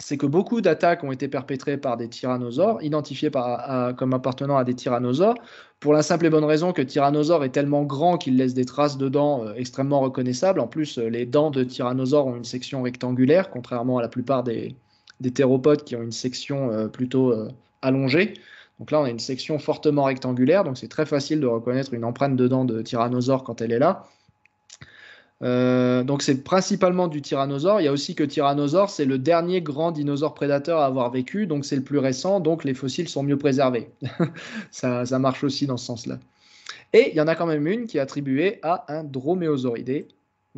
[SPEAKER 1] c'est que beaucoup d'attaques ont été perpétrées par des tyrannosaures, identifiés par, comme appartenant à des tyrannosaures, pour la simple et bonne raison que tyrannosaure est tellement grand qu'il laisse des traces de dents euh, extrêmement reconnaissables. En plus, euh, les dents de tyrannosaures ont une section rectangulaire, contrairement à la plupart des, des théropodes qui ont une section plutôt allongée. Donc là, on a une section fortement rectangulaire, donc c'est très facile de reconnaître une empreinte de dents de tyrannosaure quand elle est là. Euh, donc c'est principalement du tyrannosaure. Il y a aussi que tyrannosaure, c'est le dernier grand dinosaure prédateur à avoir vécu, donc c'est le plus récent, donc les fossiles sont mieux préservés. ça, marche aussi dans ce sens-là. Et il y en a quand même une qui est attribuée à un droméosauridé.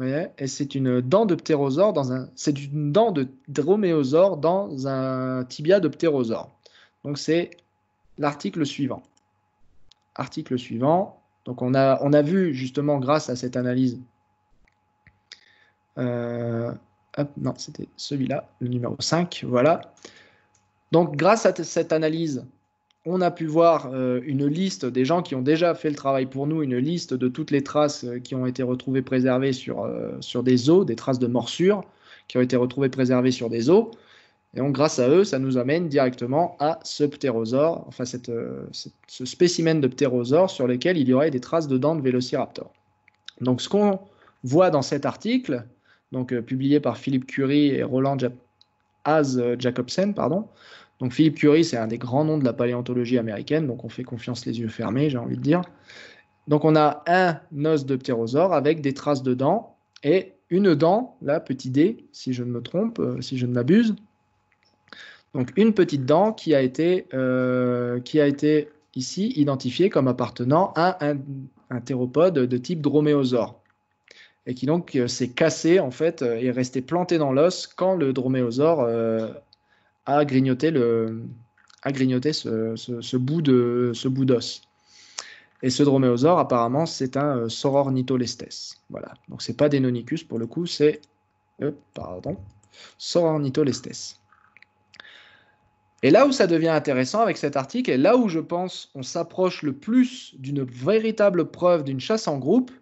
[SPEAKER 1] et c'est une dent de ptérosaure dans un, c'est une dent de droméosaure dans un tibia de ptérosaure. Donc c'est l'article suivant. Article suivant. Donc on a, on a vu justement grâce à cette analyse euh, non, c'était celui-là, le numéro 5, voilà. Donc grâce à cette analyse, on a pu voir euh, une liste des gens qui ont déjà fait le travail pour nous, une liste de toutes les traces euh, qui ont été retrouvées préservées sur, sur des os, des traces de morsures qui ont été retrouvées préservées sur des os. Et donc grâce à eux, ça nous amène directement à ce ptérosaure, enfin ce spécimen de ptérosaure sur lequel il y aurait des traces de dents de vélociraptor. Donc ce qu'on voit dans cet article, euh, publié par Philippe Curie et Roland As Az euh, Jacobsen. Pardon. Donc Philippe Curie, c'est un des grands noms de la paléontologie américaine, donc on fait confiance les yeux fermés, j'ai envie de dire. Donc on a un os de ptérosaure avec des traces de dents et une dent, là, petit d, si je ne me trompe, euh, si je ne m'abuse. Donc une petite dent qui a été, qui a été ici identifiée comme appartenant à un, un théropode de type droméosaure et qui donc euh, s'est cassé en fait euh, et est resté planté dans l'os quand le droméosaure euh, a grignoté le a ce, bout de ce bout d'os. Et ce droméosaure, apparemment, c'est un Sorornitholestes. Voilà. Donc, c'est pas Denonicus, pour le coup, c'est. Euh, pardon. Sorornitholestes. Et là où ça devient intéressant avec cet article, et là où je pense on s'approche le plus d'une véritable preuve d'une chasse en groupe,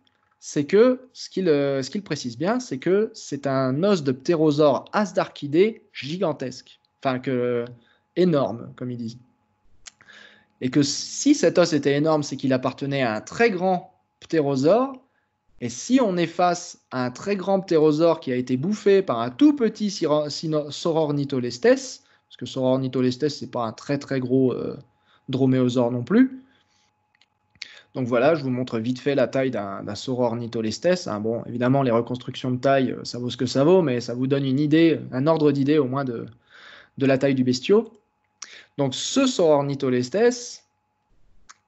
[SPEAKER 1] c'est que euh, ce qu'il précise bien, c'est que c'est un os de ptérosaure asdarchidé gigantesque, enfin que énorme comme ils disent. Et que si cet os était énorme, c'est qu'il appartenait à un très grand ptérosaure. Et si on est face à un très grand ptérosaure qui a été bouffé par un tout petit Saurornitholestes, parce que Saurornitholestes n'est pas un très très gros euh, droméosaure non plus, donc voilà, je vous montre vite fait la taille d'un Saurornitholestes. Hein, bon, évidemment, les reconstructions de taille, euh, ça vaut ce que ça vaut, mais ça vous donne une idée, un ordre d'idée au moins de, de la taille du bestiau. Donc ce Saurornitholestes,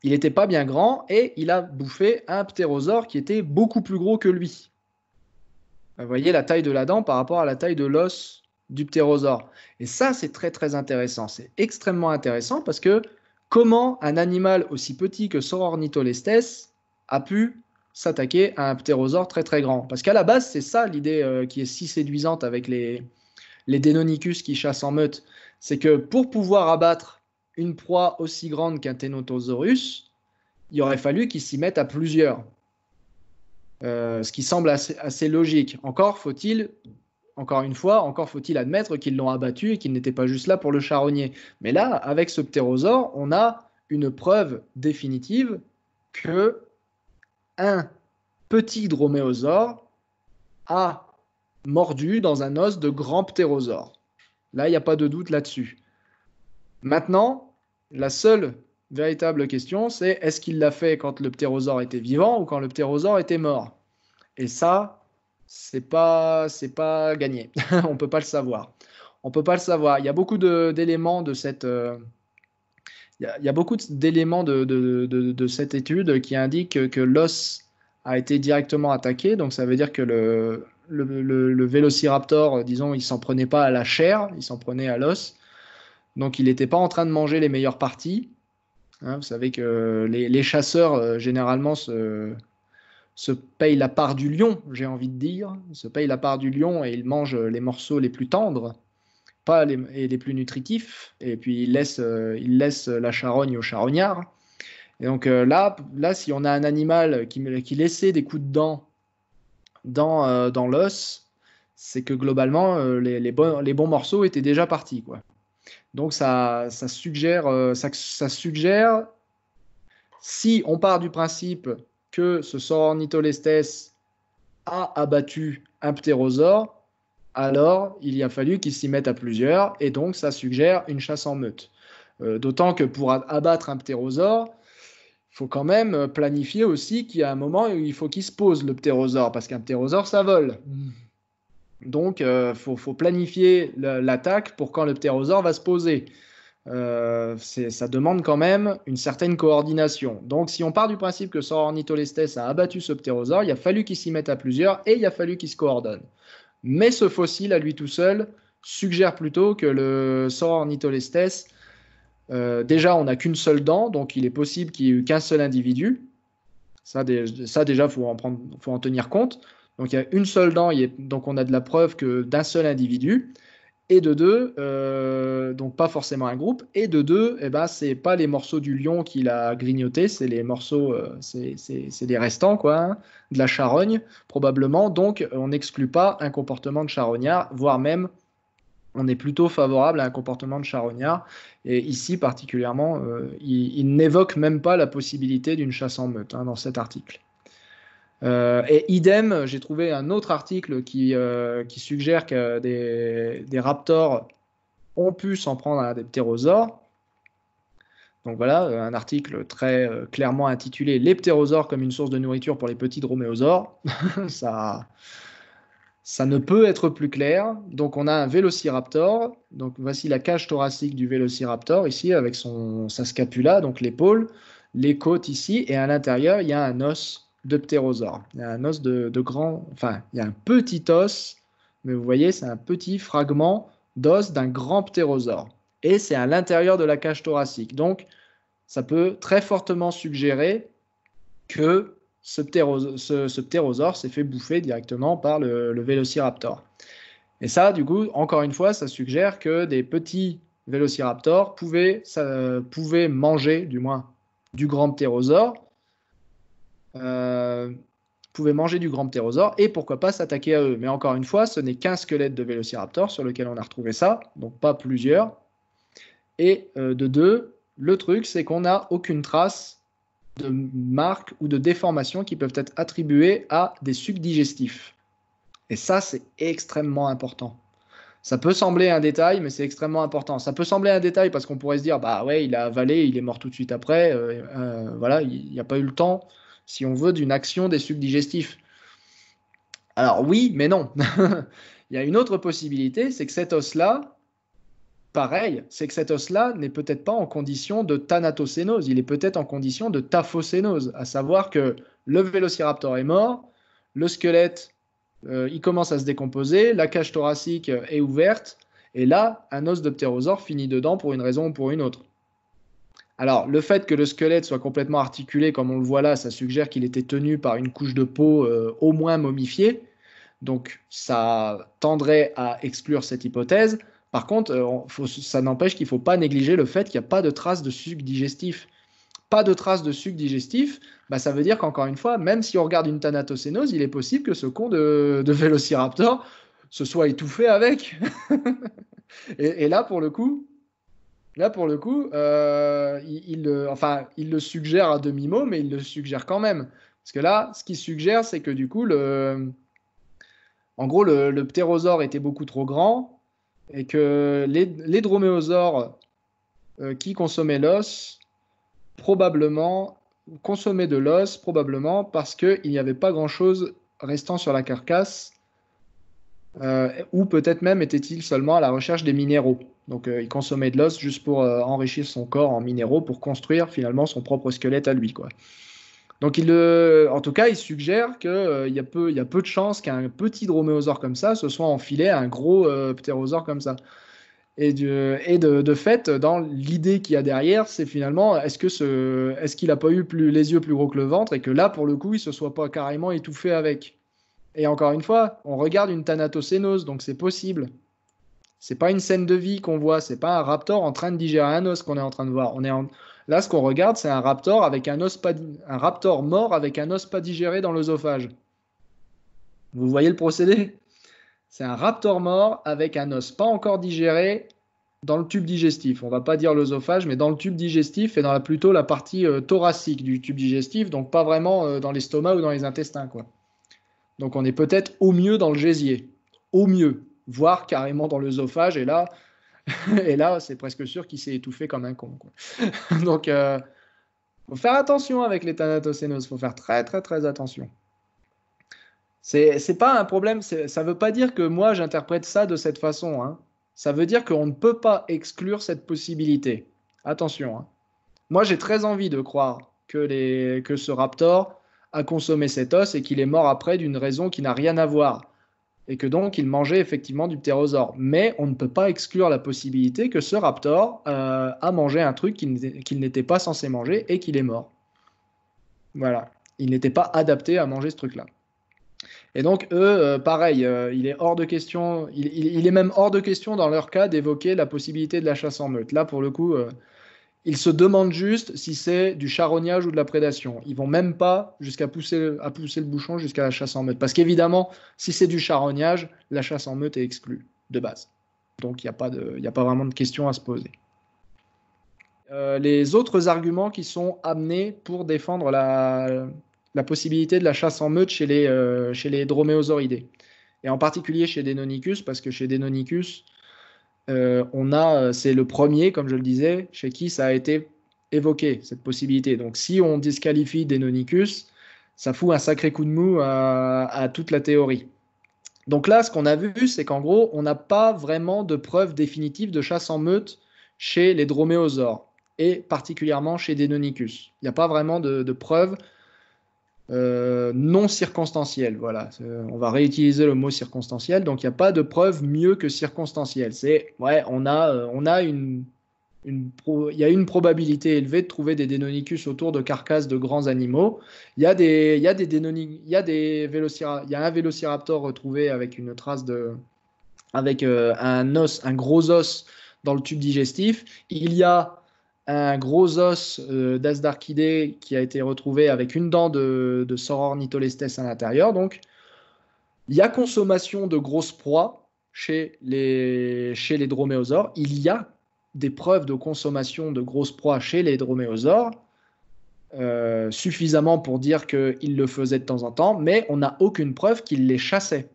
[SPEAKER 1] il n'était pas bien grand et il a bouffé un ptérosaure qui était beaucoup plus gros que lui. Vous voyez la taille de la dent par rapport à la taille de l'os du ptérosaure. Et ça, c'est très très intéressant. C'est extrêmement intéressant parce que comment un animal aussi petit que Saurornitholestes a pu s'attaquer à un ptérosaure très très grand. Parce qu'à la base, c'est ça l'idée euh, qui est si séduisante avec les, les qui chassent en meute. C'est que pour pouvoir abattre une proie aussi grande qu'un ténotosaurus il aurait fallu qu'ils s'y mettent à plusieurs. Euh, ce qui semble assez logique. Encore faut-il encore une fois, encore faut-il admettre qu'ils l'ont abattu et qu'il n'était pas juste là pour le charronnier. Mais là, avec ce ptérosaure, on a une preuve définitive que un petit droméosaure a mordu dans un os de grand ptérosaure. Là, il n'y a pas de doute là-dessus. Maintenant, la seule véritable question, c'est est-ce qu'il l'a fait quand le ptérosaure était vivant ou quand le ptérosaure était mort Et ça, c'est pas c'est pas gagné. on peut pas le savoir. On peut pas le savoir. Il y a beaucoup d'éléments de, cette euh, il, y a, beaucoup d'éléments de, cette étude qui indiquent que l'os a été directement attaqué. Donc ça veut dire que le, le, vélociraptor, disons, il s'en prenait pas à la chair, il s'en prenait à l'os. Donc il n'était pas en train de manger les meilleures parties. Hein, vous savez que les, chasseurs, euh, généralement, se, se paye la part du lion, j'ai envie de dire, se paye la part du lion et il mange les morceaux les plus tendres, pas les, et les plus nutritifs, et puis il laisse, euh, il laisse la charogne au charognard. Et donc euh, là, là, si on a un animal qui, qui laissait des coups de dents dans, euh, dans l'os, c'est que globalement, les, les, les, bons morceaux étaient déjà partis. Quoi. Donc ça, ça suggère, ça, ça suggère, si on part du principe que ce Sornitolestes a abattu un ptérosaure, alors il y a fallu qu'ils s'y mettent à plusieurs, et donc ça suggère une chasse en meute. Euh, d'autant que pour abattre un ptérosaure, il faut quand même euh, planifier aussi qu'il y a un moment où il faut qu'il se pose le ptérosaure, parce qu'un ptérosaure, ça vole. Mm. Donc, il euh, faut, faut, planifier l'attaque pour quand le ptérosaure va se poser. Euh, ça demande quand même une certaine coordination. Donc, si on part du principe que Sorornitholestes a abattu ce ptérosaure, il a fallu qu'il s'y mette à plusieurs et il a fallu qu'il se coordonne. Mais ce fossile, à lui tout seul, suggère plutôt que le Sorornitholestes, euh, déjà, on n'a qu'une seule dent, donc il est possible qu'il n'y ait eu qu'un seul individu. Ça, déjà, il faut en tenir compte. Donc, il y a une seule dent, donc on a de la preuve que d'un seul individu. Et de deux, euh, donc pas forcément un groupe. Et de deux, et eh ben, c'est pas les morceaux du lion qu'il a grignoté, c'est les morceaux, euh, c'est des restants, quoi, hein, de la charogne, probablement. Donc on n'exclut pas un comportement de charognard, voire même on est plutôt favorable à un comportement de charognard. Et ici, particulièrement, euh, il, n'évoque même pas la possibilité d'une chasse en meute hein, dans cet article. Euh, et idem, j'ai trouvé un autre article qui, euh, suggère que des, raptors ont pu s'en prendre à des ptérosaures. Donc voilà, un article très euh, clairement intitulé Les ptérosaures comme une source de nourriture pour les petits droméosaures. ça, ça ne peut être plus clair. Donc on a un vélociraptor. Donc voici la cage thoracique du vélociraptor ici avec son, sa scapula, donc l'épaule, les côtes ici, et à l'intérieur il y a un os de ptérosaure. Il y a un os de, grand, enfin, il y a un petit os, mais vous voyez, c'est un petit fragment d'os d'un grand ptérosaure. Et c'est à l'intérieur de la cage thoracique. Donc, ça peut très fortement suggérer que ce, ptérosaure s'est fait bouffer directement par le, vélociraptor. Et ça, du coup, encore une fois, ça suggère que des petits vélociraptors pouvaient, euh, pouvaient manger, du moins, du grand ptérosaure Pouvait euh, pouvaient manger du grand ptérosaure et pourquoi pas s'attaquer à eux. Mais encore une fois, ce n'est qu'un squelette de vélociraptor sur lequel on a retrouvé ça, donc pas plusieurs. Et euh, de deux, le truc, c'est qu'on n'a aucune trace de marques ou de déformation qui peuvent être attribuées à des sucs digestifs. Et ça, c'est extrêmement important. Ça peut sembler un détail, mais c'est extrêmement important. Ça peut sembler un détail parce qu'on pourrait se dire, bah ouais, il a avalé, il est mort tout de suite après, euh, voilà, il n'y a pas eu le temps si on veut, d'une action des sucs digestifs. Alors oui, mais non. Il y a une autre possibilité, c'est que cet os-là, pareil, c'est que cet os-là n'est peut-être pas en condition de thanatocénose, il est peut-être en condition de taphocénose, à savoir que le vélociraptor est mort, le squelette, euh, il commence à se décomposer, la cage thoracique est ouverte, et là, un os de finit dedans pour une raison ou pour une autre. Alors, le fait que le squelette soit complètement articulé, comme on le voit là, ça suggère qu'il était tenu par une couche de peau euh, au moins momifiée. Donc, ça tendrait à exclure cette hypothèse. Par contre, euh, ça n'empêche qu'il ne faut pas négliger le fait qu'il n'y a pas de traces de suc digestif. Pas de traces de suc digestif, bah, ça veut dire qu'encore une fois, même si on regarde une thanatocénose, il est possible que ce con de, vélociraptor se soit étouffé avec. et là, pour le coup, Là, pour le coup, euh, il, enfin, il le suggère à demi-mot, mais il le suggère quand même. Parce que là, ce qu'il suggère, c'est que du coup, le, en gros, le, ptérosaure était beaucoup trop grand et que les, droméosaures euh, qui consommaient l'os, probablement, consommaient de l'os, probablement, parce qu'il n'y avait pas grand-chose restant sur la carcasse, euh, ou peut-être même était-il seulement à la recherche des minéraux. Donc euh, il consommait de l'os juste pour euh, enrichir son corps en minéraux pour construire finalement son propre squelette à lui. Donc, euh, en tout cas, il suggère qu'il y, a peu de chances qu'un petit droméosaure comme ça se soit enfilé à un gros ptérosaure comme ça. Et, de, fait, dans l'idée qu'il y a derrière, c'est finalement est-ce que est-ce qu'il n'a pas eu plus, les yeux plus gros que le ventre et que là, pour le coup, il ne se soit pas carrément étouffé avec. Et encore une fois, on regarde une thanatocénose, donc c'est possible. C'est pas une scène de vie qu'on voit, c'est pas un raptor en train de digérer un os qu'on est en train de voir. On est Là, ce qu'on regarde, c'est un raptor avec un os pas... un raptor mort avec un os pas digéré dans l'œsophage. Vous voyez le procédé C'est un raptor mort avec un os pas encore digéré dans le tube digestif. On va pas dire l'œsophage, mais dans le tube digestif et dans la, plutôt la partie euh, thoracique du tube digestif, donc pas vraiment euh, dans l'estomac ou dans les intestins, quoi. Donc on est peut-être au mieux dans le gésier, au mieux voire carrément dans l'œsophage. Et là, et là c'est presque sûr qu'il s'est étouffé comme un con. Donc, euh, faut faire attention avec les il faut faire très très très attention. C'est pas un problème, ça veut pas dire que moi j'interprète ça de cette façon. Hein. Ça veut dire qu'on ne peut pas exclure cette possibilité. Attention. Hein. Moi j'ai très envie de croire que, les, que ce raptor a consommé cet os et qu'il est mort après d'une raison qui n'a rien à voir et que donc il mangeait effectivement du ptérosaure. Mais on ne peut pas exclure la possibilité que ce raptor euh, a mangé un truc qu'il n'était pas censé manger et qu'il est mort. Voilà. Il n'était pas adapté à manger ce truc-là. Et donc, eux, euh, pareil, euh, il est hors de question, il, est même hors de question dans leur cas d'évoquer la possibilité de la chasse en meute. Là, pour le coup, ils se demandent juste si c'est du charognage ou de la prédation. Ils vont même pas jusqu'à pousser, à pousser le bouchon jusqu'à la chasse en meute. Parce qu'évidemment, si c'est du charognage, la chasse en meute est exclue de base. Donc il n'y a, pas a pas vraiment de question à se poser. Euh, les autres arguments qui sont amenés pour défendre la, la possibilité de la chasse en meute chez les, euh, chez les droméosauridés. Et en particulier chez Denonicus, parce que chez Deinonychus, euh, on a, euh, c'est le premier, comme je le disais, chez qui ça a été évoqué, cette possibilité. Donc si on disqualifie Denonicus ça fout un sacré coup de mou à, toute la théorie. Donc là, ce qu'on a vu, c'est qu'en gros, on n'a pas vraiment de preuve définitive de chasse en meute chez les droméosaures, et particulièrement chez Denonicus Il n'y a pas vraiment de, de preuve euh, non circonstancielle. Voilà, euh, on va réutiliser le mot circonstanciel. Donc il n'y a pas de preuve mieux que circonstancielle. C'est ouais, on a, euh, on a une, il y a une probabilité élevée de trouver des dénonicus autour de carcasses de grands animaux. Il y a des, il y a des il y a des il un vélociraptor retrouvé avec une trace de, avec un os, un gros os dans le tube digestif. Il y a un gros os euh, d'as d'archidée qui a été retrouvé avec une dent de, de à l'intérieur. Donc, il y a consommation de grosses proies chez les, chez les droméosaures. Il y a des preuves de consommation de grosses proies chez les droméosaures, euh, suffisamment pour dire qu'ils le faisaient de temps en temps, mais on n'a aucune preuve qu'ils les chassaient.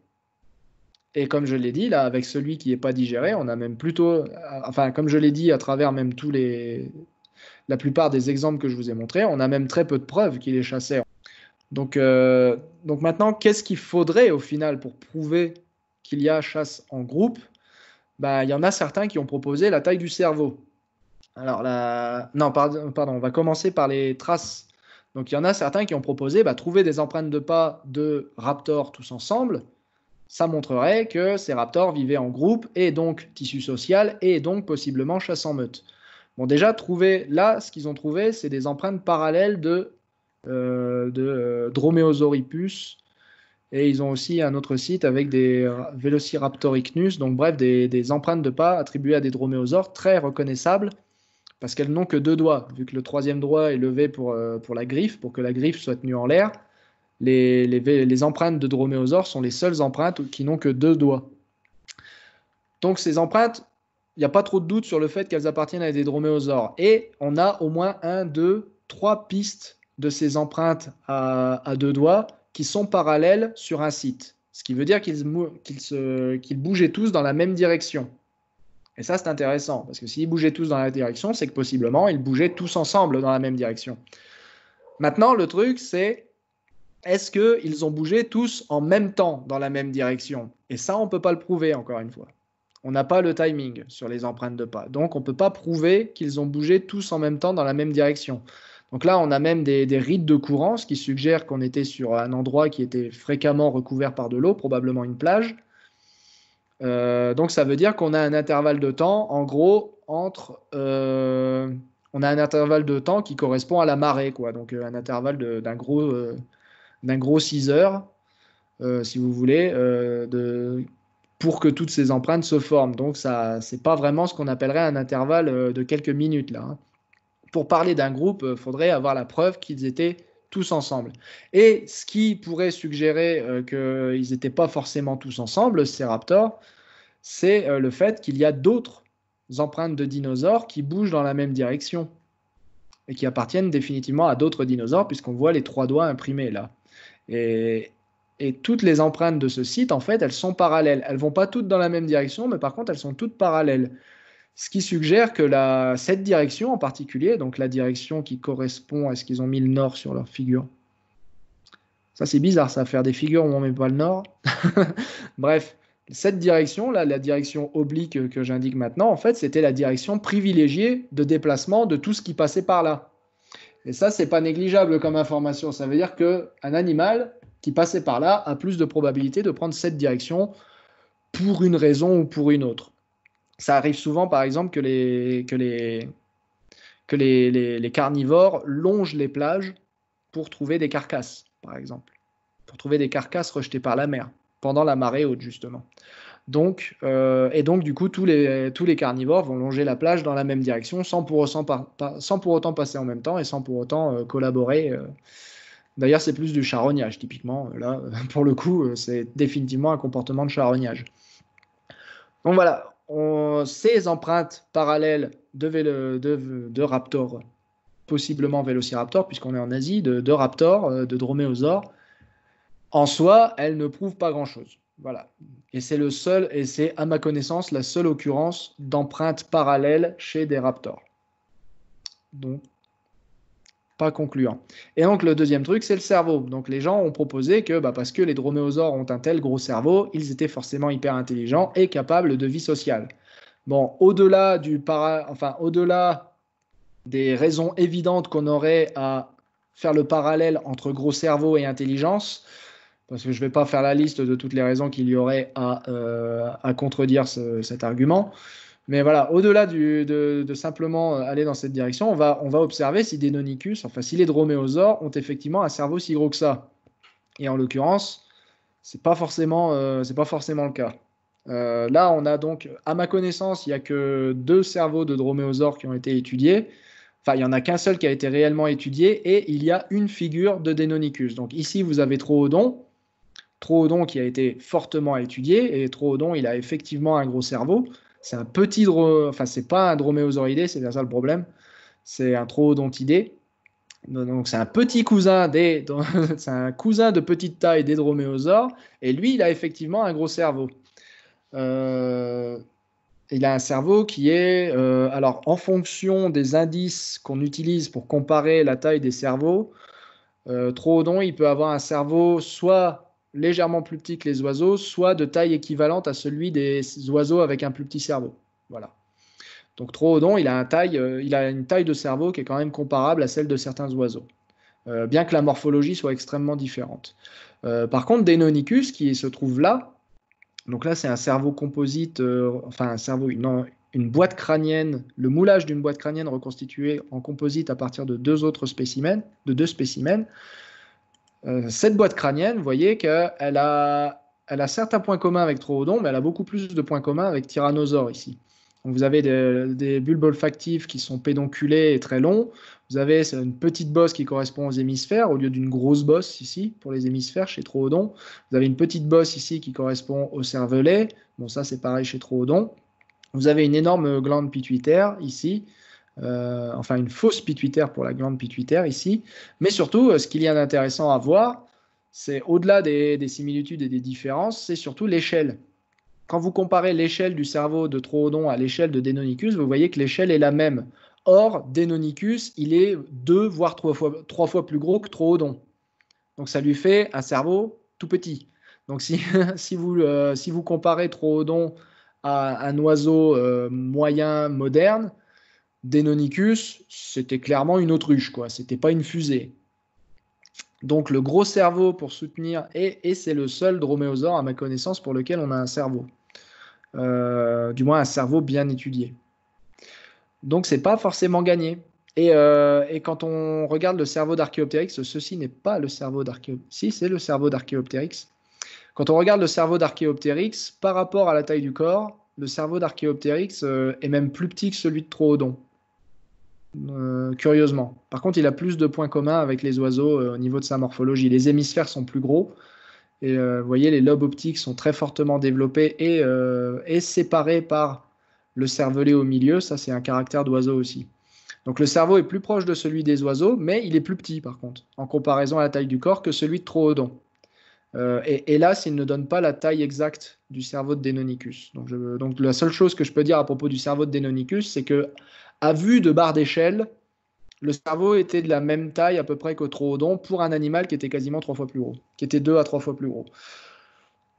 [SPEAKER 1] Et comme je l'ai dit, là, avec celui qui n'est pas digéré, on a même plutôt, euh, enfin, comme je l'ai dit à travers même tous les, la plupart des exemples que je vous ai montrés, on a même très peu de preuves qu'il est chassé. Donc, euh, donc maintenant, qu'est-ce qu'il faudrait au final pour prouver qu'il y a chasse en groupe bah, Il y en a certains qui ont proposé la taille du cerveau. Alors là, non, pardon, pardon on va commencer par les traces. Donc il y en a certains qui ont proposé bah, trouver des empreintes de pas de raptors tous ensemble ça montrerait que ces raptors vivaient en groupe et donc tissu social et donc possiblement chasse en meute. Bon, déjà, trouvé là, ce qu'ils ont trouvé, c'est des empreintes parallèles de, euh, de euh, Dromaeosauripus. Et ils ont aussi un autre site avec des Velociraptoricnus, donc bref, des, empreintes de pas attribuées à des droméosaures très reconnaissables parce qu'elles n'ont que deux doigts, vu que le troisième doigt est levé pour, euh, pour la griffe, pour que la griffe soit tenue en l'air les, empreintes de droméosaures sont les seules empreintes qui n'ont que deux doigts. Donc ces empreintes, il n'y a pas trop de doute sur le fait qu'elles appartiennent à des droméosaures. Et on a au moins un, deux, trois pistes de ces empreintes à, deux doigts qui sont parallèles sur un site. Ce qui veut dire qu'ils bougeaient tous dans la même direction. Et ça, c'est intéressant, parce que s'ils bougeaient tous dans la même direction, c'est que possiblement, ils bougeaient tous ensemble dans la même direction. Maintenant, le truc, c'est est-ce qu'ils ont bougé tous en même temps dans la même direction Et ça, on ne peut pas le prouver, encore une fois. On n'a pas le timing sur les empreintes de pas. Donc, on ne peut pas prouver qu'ils ont bougé tous en même temps dans la même direction. Donc là, on a même des, rides de courant, ce qui suggère qu'on était sur un endroit qui était fréquemment recouvert par de l'eau, probablement une plage. Euh, donc ça veut dire qu'on a un intervalle de temps, en gros, entre... Euh, on a un intervalle de temps qui correspond à la marée, quoi. Donc euh, un intervalle d'un gros d'un gros six euh, si vous voulez, euh, pour que toutes ces empreintes se forment. Donc, ça, c'est pas vraiment ce qu'on appellerait un intervalle euh, de quelques minutes là. Hein. Pour parler d'un groupe, il faudrait avoir la preuve qu'ils étaient tous ensemble. Et ce qui pourrait suggérer qu'ils n'étaient pas forcément tous ensemble, ces raptors, c'est le fait qu'il y a d'autres empreintes de dinosaures qui bougent dans la même direction et qui appartiennent définitivement à d'autres dinosaures, puisqu'on voit les trois doigts imprimés là. Et, toutes les empreintes de ce site, en fait, elles sont parallèles. Elles vont pas toutes dans la même direction, mais par contre, elles sont toutes parallèles. Ce qui suggère que cette direction en particulier, donc la direction qui correspond à ce qu'ils ont mis le nord sur leur figure. Ça, c'est bizarre, ça, faire des figures où on met pas le nord. Bref, cette direction, là, la direction oblique que j'indique maintenant, en fait, c'était la direction privilégiée de déplacement de tout ce qui passait par là. Et ça, c'est pas négligeable comme information. Ça veut dire que un animal qui passait par là a plus de probabilité de prendre cette direction pour une raison ou pour une autre. Ça arrive souvent, par exemple, que les, que les, que les carnivores longent les plages pour trouver des carcasses, par exemple, pour trouver des carcasses rejetées par la mer, pendant la marée haute, justement. Donc, euh, et donc, du coup, tous les, tous les carnivores vont longer la plage dans la même direction sans pour, pour autant passer en même temps et sans pour autant euh, collaborer. Euh. D'ailleurs, c'est plus du charognage, typiquement. Là, pour le coup, c'est définitivement un comportement de charognage. Donc voilà, ces empreintes parallèles de, de, raptors, possiblement vélociraptor, puisqu'on est en Asie, de, de raptors, de droméosaures, en soi, elles ne prouvent pas grand-chose. Voilà. Et c'est le seul, et c'est à ma connaissance la seule occurrence d'empreintes parallèles chez des raptors. Donc, pas concluant. Et donc le deuxième truc, c'est le cerveau. Donc les gens ont proposé que bah, parce que les droméosaures ont un tel gros cerveau, ils étaient forcément hyper intelligents et capables de vie sociale. Bon, au-delà du enfin au-delà des raisons évidentes qu'on aurait à faire le parallèle entre gros cerveau et intelligence, parce que je ne vais pas faire la liste de toutes les raisons qu'il y aurait à, euh, à contredire cet argument. Mais voilà, au-delà de, simplement aller dans cette direction, on va, on va observer si enfin si les droméosaures ont effectivement un cerveau si gros que ça. Et en l'occurrence, ce n'est pas, forcément, euh, pas forcément le cas. Euh, là, on a donc, à ma connaissance, il n'y a que deux cerveaux de droméosaures qui ont été étudiés. Enfin, il n'y en a qu'un seul qui a été réellement étudié et il y a une figure de Deinonychus. Donc ici, vous avez trop Troodon, Troodon qui a été fortement étudié, et Troodon, il a effectivement un gros cerveau. C'est un petit, enfin, c'est pas un droméosauridé, c'est bien ça le problème. C'est un troodontidé. Donc, c'est un petit cousin des, c'est un cousin de petite taille des droméosaures, et lui, il a effectivement un gros cerveau. Euh, il a un cerveau qui est, euh, alors, en fonction des indices qu'on utilise pour comparer la taille des cerveaux, euh, Troodon, il peut avoir un cerveau soit légèrement plus petit que les oiseaux, soit de taille équivalente à celui des oiseaux avec un plus petit cerveau. Voilà. Donc Troodon, il a, taille, euh, il a une taille de cerveau qui est quand même comparable à celle de certains oiseaux, euh, bien que la morphologie soit extrêmement différente. Euh, par contre, Deinonychus, qui se trouve là, donc là c'est un cerveau composite, enfin un cerveau, une boîte crânienne, le moulage d'une boîte crânienne reconstituée en composite à partir de deux autres spécimens, de deux spécimens. Euh, cette boîte crânienne, vous voyez qu'elle a, elle a certains points communs avec Troodon, mais elle a beaucoup plus de points communs avec Tyrannosaure ici. vous avez des, des, bulbes olfactifs qui sont pédonculés et très longs. Vous avez une petite bosse qui correspond aux hémisphères au lieu d'une grosse bosse ici pour les hémisphères chez Troodon. Vous avez une petite bosse ici qui correspond au cervelet. Bon, ça c'est pareil chez Troodon. Vous avez une énorme glande pituitaire ici euh, enfin une fausse pituitaire pour la glande pituitaire ici. Mais surtout, euh, ce qu'il y a d'intéressant à voir, c'est au-delà des, similitudes et des différences, c'est surtout l'échelle. Quand vous comparez l'échelle du cerveau de Troodon à l'échelle de Deinonychus, vous voyez que l'échelle est la même. Or, Deinonychus, il est deux, voire trois fois, plus gros que Troodon. Donc ça lui fait un cerveau tout petit. Donc si, euh, vous, comparez Troodon à un oiseau moyen, moderne, Denonicus c'était clairement une autruche, quoi. C'était pas une fusée. Donc le gros cerveau pour soutenir, et, c'est le seul droméosaure à ma connaissance pour lequel on a un cerveau. Euh, du moins un cerveau bien étudié. Donc c'est pas forcément gagné. Et, euh, quand on regarde le cerveau d'Archéoptérix, ceci n'est pas le cerveau d'Archéoptérix. Si, c'est le cerveau d'Archéoptérix. Quand on regarde le cerveau d'Archéoptérix, par rapport à la taille du corps, le cerveau d'Archéoptérix euh, est même plus petit que celui de Troodon. Euh, curieusement. Par contre, il a plus de points communs avec les oiseaux euh, au niveau de sa morphologie. Les hémisphères sont plus gros. Et euh, vous voyez, les lobes optiques sont très fortement développés et, et séparés par le cervelet au milieu. Ça, c'est un caractère d'oiseau aussi. Donc le cerveau est plus proche de celui des oiseaux, mais il est plus petit par contre, en comparaison à la taille du corps que celui de Troodon. Euh, et, hélas, il ne donne pas la taille exacte du cerveau de Denonicus Donc, la seule chose que je peux dire à propos du cerveau de Denonicus c'est que à vue de barre d'échelle, le cerveau était de la même taille à peu près qu'au troodon pour un animal qui était quasiment trois fois plus gros, qui était deux à trois fois plus gros.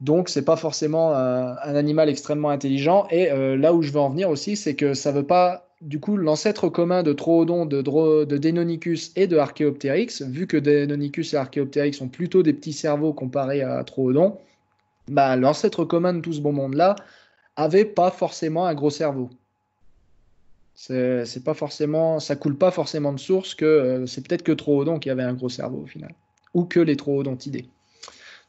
[SPEAKER 1] Donc c'est pas forcément euh, un animal extrêmement intelligent. Et euh, là où je veux en venir aussi, c'est que ça veut pas du coup, l'ancêtre commun de Troodon, de, Dro de Deinonychus et de Archaeopteryx, vu que Deinonychus et Archaeopteryx sont plutôt des petits cerveaux comparés à Troodon, bah, l'ancêtre commun de tout ce bon monde-là avait pas forcément un gros cerveau. C'est pas forcément, ça coule pas forcément de source que euh, c'est peut-être que Troodon qui avait un gros cerveau au final, ou que les Troodontidés.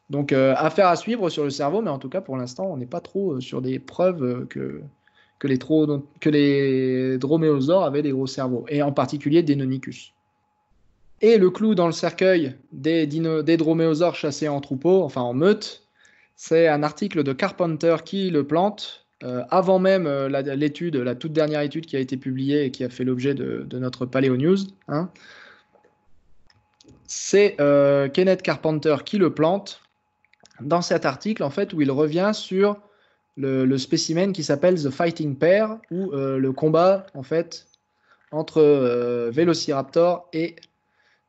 [SPEAKER 1] Donc, euh, affaire à suivre sur le cerveau, mais en tout cas, pour l'instant, on n'est pas trop euh, sur des preuves que, que les, droméosaures avaient des gros cerveaux, et en particulier des nonicus. Et le clou dans le cercueil des, droméosaures chassés en troupeau, enfin en meute, c'est un article de Carpenter qui le plante euh, avant même euh, l'étude, la, toute dernière étude qui a été publiée et qui a fait l'objet de, notre Paléo News. Hein. C'est euh, Kenneth Carpenter qui le plante dans cet article en fait où il revient sur le, spécimen qui s'appelle The Fighting Pair, ou euh, le combat en fait entre Vélociraptor euh, Velociraptor et,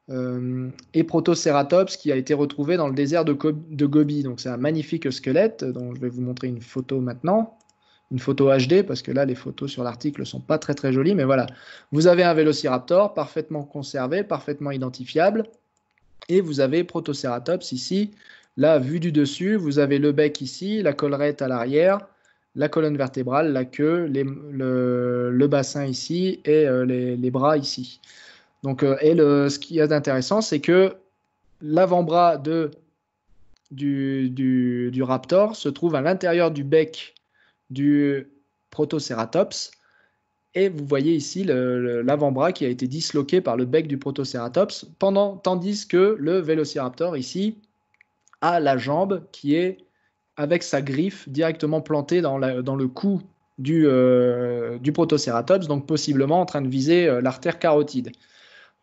[SPEAKER 1] euh, et Protoceratops, qui a été retrouvé dans le désert de, de Gobi. Donc c'est un magnifique squelette dont je vais vous montrer une photo maintenant une photo HD, parce que là, les photos sur l'article sont pas très très jolies, mais voilà. Vous avez un vélociraptor parfaitement conservé, parfaitement identifiable, et vous avez Protoceratops ici, Là, vu du dessus, vous avez le bec ici, la collerette à l'arrière, la colonne vertébrale, la queue, le, bassin ici et euh, les, bras ici. Donc, euh, et ce qui est intéressant, c'est que l'avant-bras du, raptor se trouve à l'intérieur du bec du protocératops. Et vous voyez ici l'avant-bras qui a été disloqué par le bec du protocératops, pendant, tandis que le vélociraptor ici à la jambe qui est avec sa griffe directement plantée dans, le cou euh, du, protocératops, donc possiblement en train de viser euh, l'artère carotide.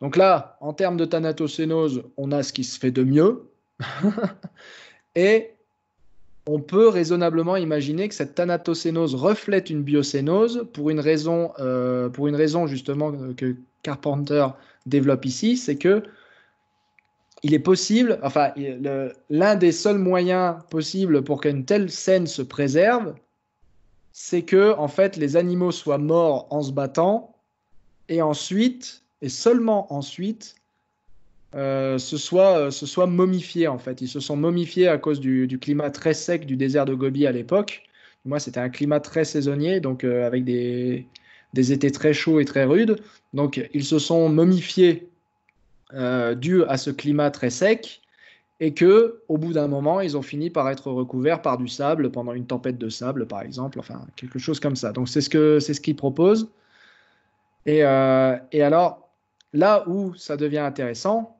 [SPEAKER 1] Donc là, en termes de thanatocénose, on a ce qui se fait de mieux. Et on peut raisonnablement imaginer que cette thanatocénose reflète une biocénose pour une raison, euh, pour une raison justement que Carpenter développe ici, c'est que il est possible, enfin, l'un des seuls moyens possibles pour qu'une telle scène se préserve, c'est que, en fait, les animaux soient morts en se battant, et ensuite, et seulement ensuite, euh, se, soit, euh, soit momifiés, en fait. Ils se sont momifiés à cause du, climat très sec du désert de Gobi à l'époque. Moi, c'était un climat très saisonnier, donc euh, avec des, des étés très chauds et très rudes. Donc, ils se sont momifiés euh, dû à ce climat très sec et que au bout d'un moment, ils ont fini par être recouverts par du sable pendant une tempête de sable, par exemple, enfin quelque chose comme ça. Donc c'est ce que c'est ce qu'ils proposent. Et, euh, et, alors là où ça devient intéressant,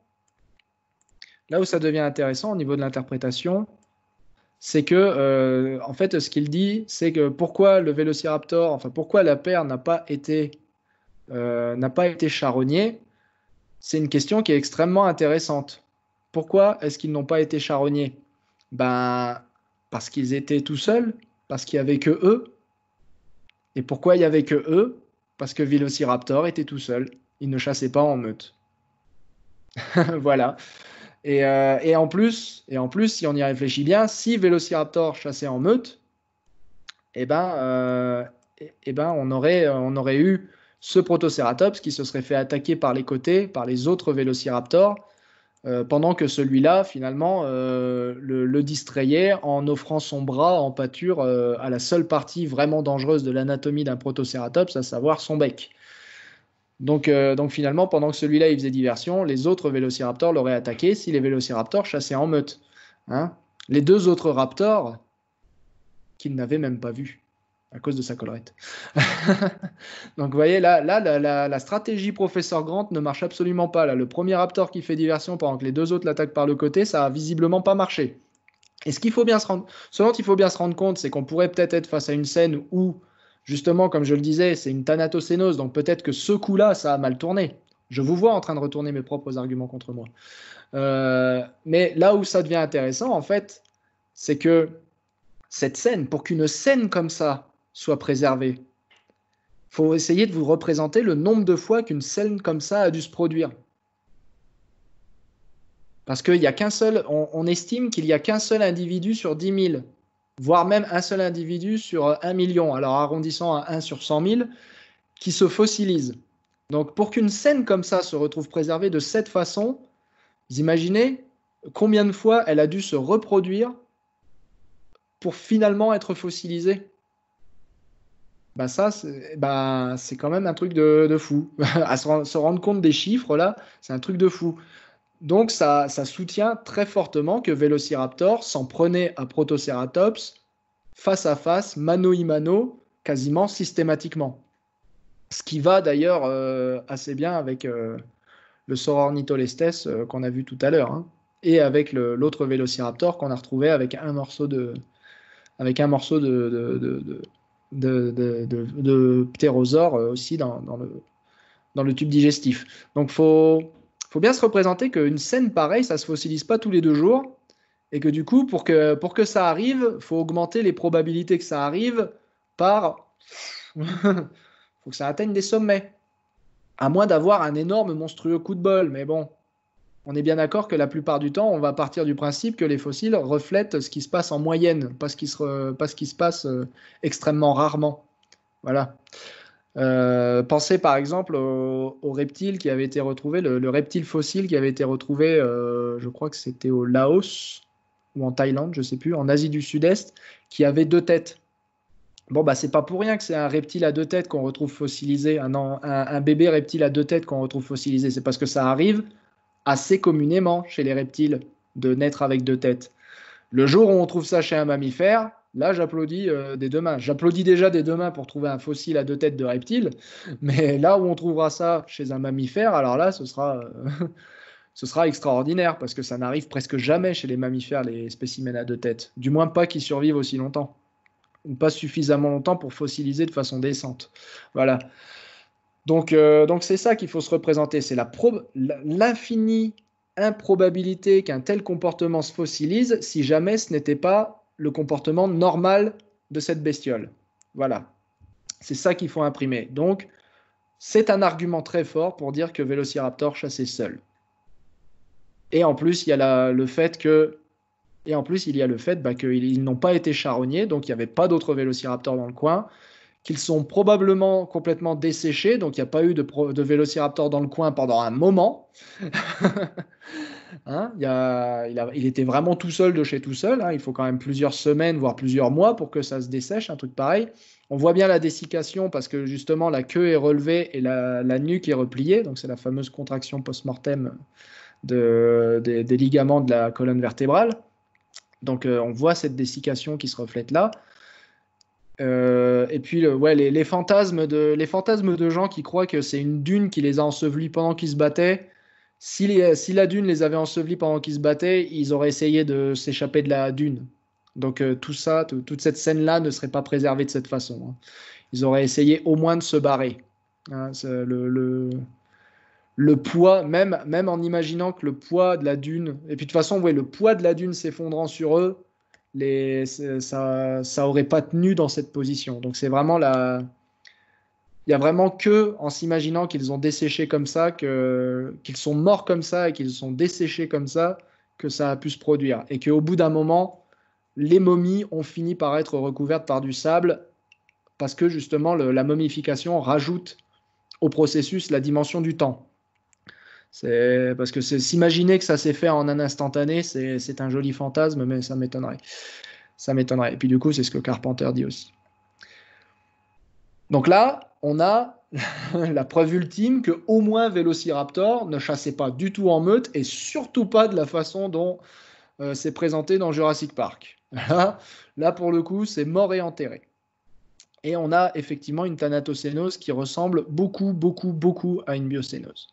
[SPEAKER 1] là où ça devient intéressant au niveau de l'interprétation, c'est que euh, en fait ce qu'il dit, c'est que pourquoi le Vélociraptor, enfin pourquoi la paire n'a pas été euh, n'a pas été c'est une question qui est extrêmement intéressante. Pourquoi est-ce qu'ils n'ont pas été charogniers Ben, parce qu'ils étaient tout seuls, parce qu'il n'y avait que eux. Et pourquoi il n'y avait que eux Parce que Velociraptor était tout seul. Il ne chassait pas en meute. voilà. Euh, et, en plus, et en plus, si on y réfléchit bien, si Velociraptor chassait en meute, eh ben, euh, eh, eh ben on, aurait, on aurait eu ce Protocératops qui se serait fait attaquer par les côtés, par les autres vélociraptors, euh, pendant que celui-là, finalement, euh, le, distrayait en offrant son bras en pâture euh, à la seule partie vraiment dangereuse de l'anatomie d'un Protocératops, à savoir son bec. Donc, finalement, pendant que celui-là il faisait diversion, les autres vélociraptors l'auraient attaqué si les vélociraptors chassaient en meute. Hein les deux autres raptors qu'il n'avait même pas vus à cause de sa collerette. Donc vous voyez, là, là la, stratégie professeur Grant ne marche absolument pas. Là, le premier Raptor qui fait diversion pendant que les deux autres l'attaquent par le côté, ça a visiblement pas marché. Et ce qu'il faut bien se rendre, ce dont il faut bien se rendre compte, c'est qu'on pourrait peut-être être face à une scène où, justement, comme je le disais, c'est une thanatocénose, donc peut-être que ce coup-là, ça a mal tourné. Je vous vois en train de retourner mes propres arguments contre moi. Euh, mais là où ça devient intéressant, en fait, c'est que cette scène, pour qu'une scène comme ça soit préservée. Il faut essayer de vous représenter le nombre de fois qu'une scène comme ça a dû se produire. Parce qu'il y a qu'un seul, on, estime qu'il n'y a qu'un seul individu sur 10 000, voire même un seul individu sur 1 million, alors arrondissant à 1 sur 100 000, qui se fossilise. Donc pour qu'une scène comme ça se retrouve préservée de cette façon, vous imaginez combien de fois elle a dû se reproduire pour finalement être fossilisée bah ça, bah, c'est quand même un truc de, fou. à se, rendre compte des chiffres, là, c'est un truc de fou. Donc ça, ça soutient très fortement que Velociraptor s'en prenait à Protoceratops face à face, mano imano mano, quasiment systématiquement. Ce qui va d'ailleurs euh, assez bien avec euh, le Sorornitholestes euh, qu'on a vu tout à l'heure, hein, et avec l'autre Velociraptor qu'on a retrouvé avec un morceau de, avec un morceau de de, ptérosaures euh, aussi dans, le, tube digestif. Donc faut, faut bien se représenter qu'une scène pareille, ça se fossilise pas tous les deux jours. Et que du coup, pour que, pour que ça arrive, faut augmenter les probabilités que ça arrive par. faut que ça atteigne des sommets. À moins d'avoir un énorme, monstrueux coup de bol. Mais bon, on est bien d'accord que la plupart du temps, on va partir du principe que les fossiles reflètent ce qui se passe en moyenne, pas ce qui se, passe euh, extrêmement rarement. Voilà. Euh, pensez par exemple au, reptile qui avait été retrouvé, le, reptile fossile qui avait été retrouvé, euh, je crois que c'était au Laos ou en Thaïlande, je sais plus, en Asie du Sud-Est, qui avait deux têtes. Bon, bah, c'est pas pour rien que c'est un reptile à deux têtes qu'on retrouve fossilisé, un, bébé reptile à deux têtes qu'on retrouve fossilisé. C'est parce que ça arrive assez communément chez les reptiles de naître avec deux têtes. Le jour où on trouve ça chez un mammifère, là j'applaudis euh, des deux mains. J'applaudis déjà des deux mains pour trouver un fossile à deux têtes de reptile, mais là où on trouvera ça chez un mammifère, alors là ce sera, euh, ce sera extraordinaire parce que ça n'arrive presque jamais chez les mammifères, les spécimens à deux têtes. Du moins pas qui survivent aussi longtemps ou pas suffisamment longtemps pour fossiliser de façon décente. Voilà. Euh, donc, c'est ça qu'il faut se représenter, c'est l'infinie improbabilité qu'un tel comportement se fossilise si jamais ce n'était pas le comportement normal de cette bestiole. Voilà, c'est ça qu'il faut imprimer. Donc, c'est un argument très fort pour dire que Velociraptor chassait seul. Et en plus, il y a le fait que et en plus, il y a le fait bah, qu'ils n'ont pas été charognés, donc il n'y avait pas d'autres vélociraptors dans le coin qu'ils sont probablement complètement desséchés, donc il n'y a pas eu de, de vélociraptor dans le coin pendant un moment. Hein, il, était vraiment tout seul de chez tout seul, hein. il faut quand même plusieurs semaines, voire plusieurs mois pour que ça se dessèche, un truc pareil. On voit bien la dessiccation parce que justement la queue est relevée et la, nuque est repliée, donc c'est la fameuse contraction post-mortem des, ligaments de la colonne vertébrale. Donc euh, on voit cette dessiccation qui se reflète là. Euh, et puis, ouais, les, fantasmes de, les fantasmes de gens qui croient que c'est une dune qui les a ensevelis pendant qu'ils se battaient. Si, la dune les avait ensevelis pendant qu'ils se battaient, ils auraient essayé de s'échapper de la dune. Donc euh, tout ça, toute cette scène-là ne serait pas préservée de cette façon. Hein. Ils auraient essayé au moins de se barrer. Hein, le, le, le, poids, même, même en imaginant que le poids de la dune, et puis de toute façon, ouais, le poids de la dune s'effondrant sur eux, ça, ça aurait pas tenu dans cette position. Donc c'est vraiment la, il y a vraiment que en s'imaginant qu'ils ont desséché comme ça, qu'ils sont morts comme ça et qu'ils sont desséchés comme ça, que ça a pu se produire et qu'au bout d'un moment, les momies ont fini par être recouvertes par du sable parce que justement la momification rajoute au processus la dimension du temps parce que s'imaginer que ça s'est fait en un instantané, c'est un joli fantasme, mais ça m'étonnerait. Ça m'étonnerait. Et puis du coup, c'est ce que Carpenter dit aussi. Donc là, on a la preuve ultime que au moins Vélociraptor ne chassait pas du tout en meute et surtout pas de la façon dont euh, c'est présenté dans Jurassic Park. Là, là pour le coup, c'est mort et enterré. Et on a effectivement une Thanatocénose qui ressemble beaucoup, beaucoup, beaucoup à une biocénose.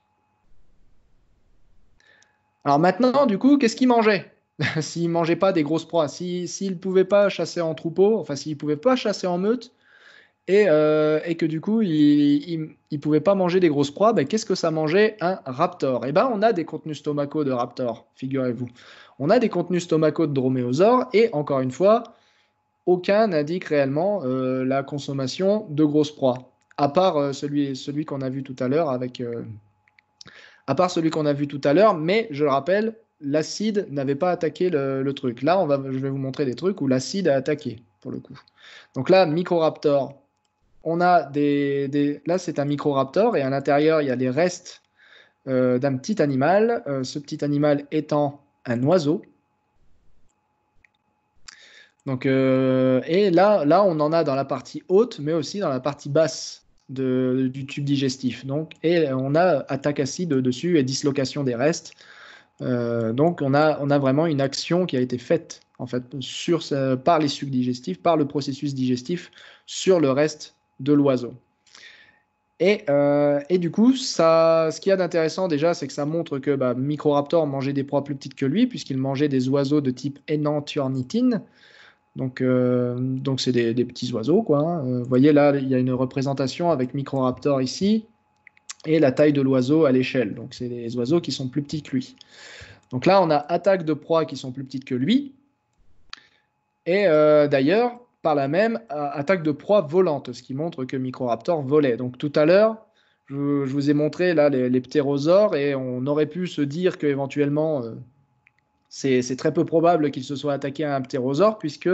[SPEAKER 1] Alors maintenant, du coup, qu'est-ce qu'il mangeait s'il ne mangeait pas des grosses proies, S'il ne pouvait pas chasser en troupeau, enfin s'il ne pouvait pas chasser en meute, et, euh, que du coup, il ne pouvait pas manger des grosses proies, ben, qu'est-ce que ça mangeait un raptor Eh bien, on a des contenus stomacaux de raptor, figurez-vous. On a des contenus stomacaux de droméosaures, et encore une fois, aucun n'indique réellement euh, la consommation de grosses proies, à part euh, celui, celui qu'on a vu tout à l'heure avec, à part celui qu'on a vu tout à l'heure, mais je le rappelle, l'acide n'avait pas attaqué le, truc. Là, je vais vous montrer des trucs où l'acide a attaqué, pour le coup. Donc là, Microraptor, on a des, Là, c'est un micro-raptor, et à l'intérieur, il y a des restes euh, d'un petit animal, euh, ce petit animal étant un oiseau. Donc, euh, et là, là, on en a dans la partie haute, mais aussi dans la partie basse du tube digestif. Donc, et on a attaque acide dessus et dislocation des restes. Euh, donc on a, vraiment une action qui a été faite en fait sur, par les sucs digestifs, par le processus digestif sur le reste de l'oiseau. Et, euh, et, du coup, ça, ce qu'il y a d'intéressant déjà, c'est que ça montre que bah, Microraptor mangeait des proies plus petites que lui, puisqu'il mangeait des oiseaux de type Enantiornithine, donc, euh, donc c'est des, petits oiseaux, quoi. Vous hein. euh, voyez là, il y a une représentation avec Microraptor ici et la taille de l'oiseau à l'échelle. Donc, c'est des oiseaux qui sont plus petits que lui. Donc là, on a attaque de proie qui sont plus petites que lui. Et euh, d'ailleurs, par la même, attaque de proie volante, ce qui montre que Microraptor volait. Donc tout à l'heure, je, vous ai montré là les, les, ptérosaures et on aurait pu se dire qu'éventuellement c'est très peu probable qu'il se soit attaqué à un ptérosaure puisque,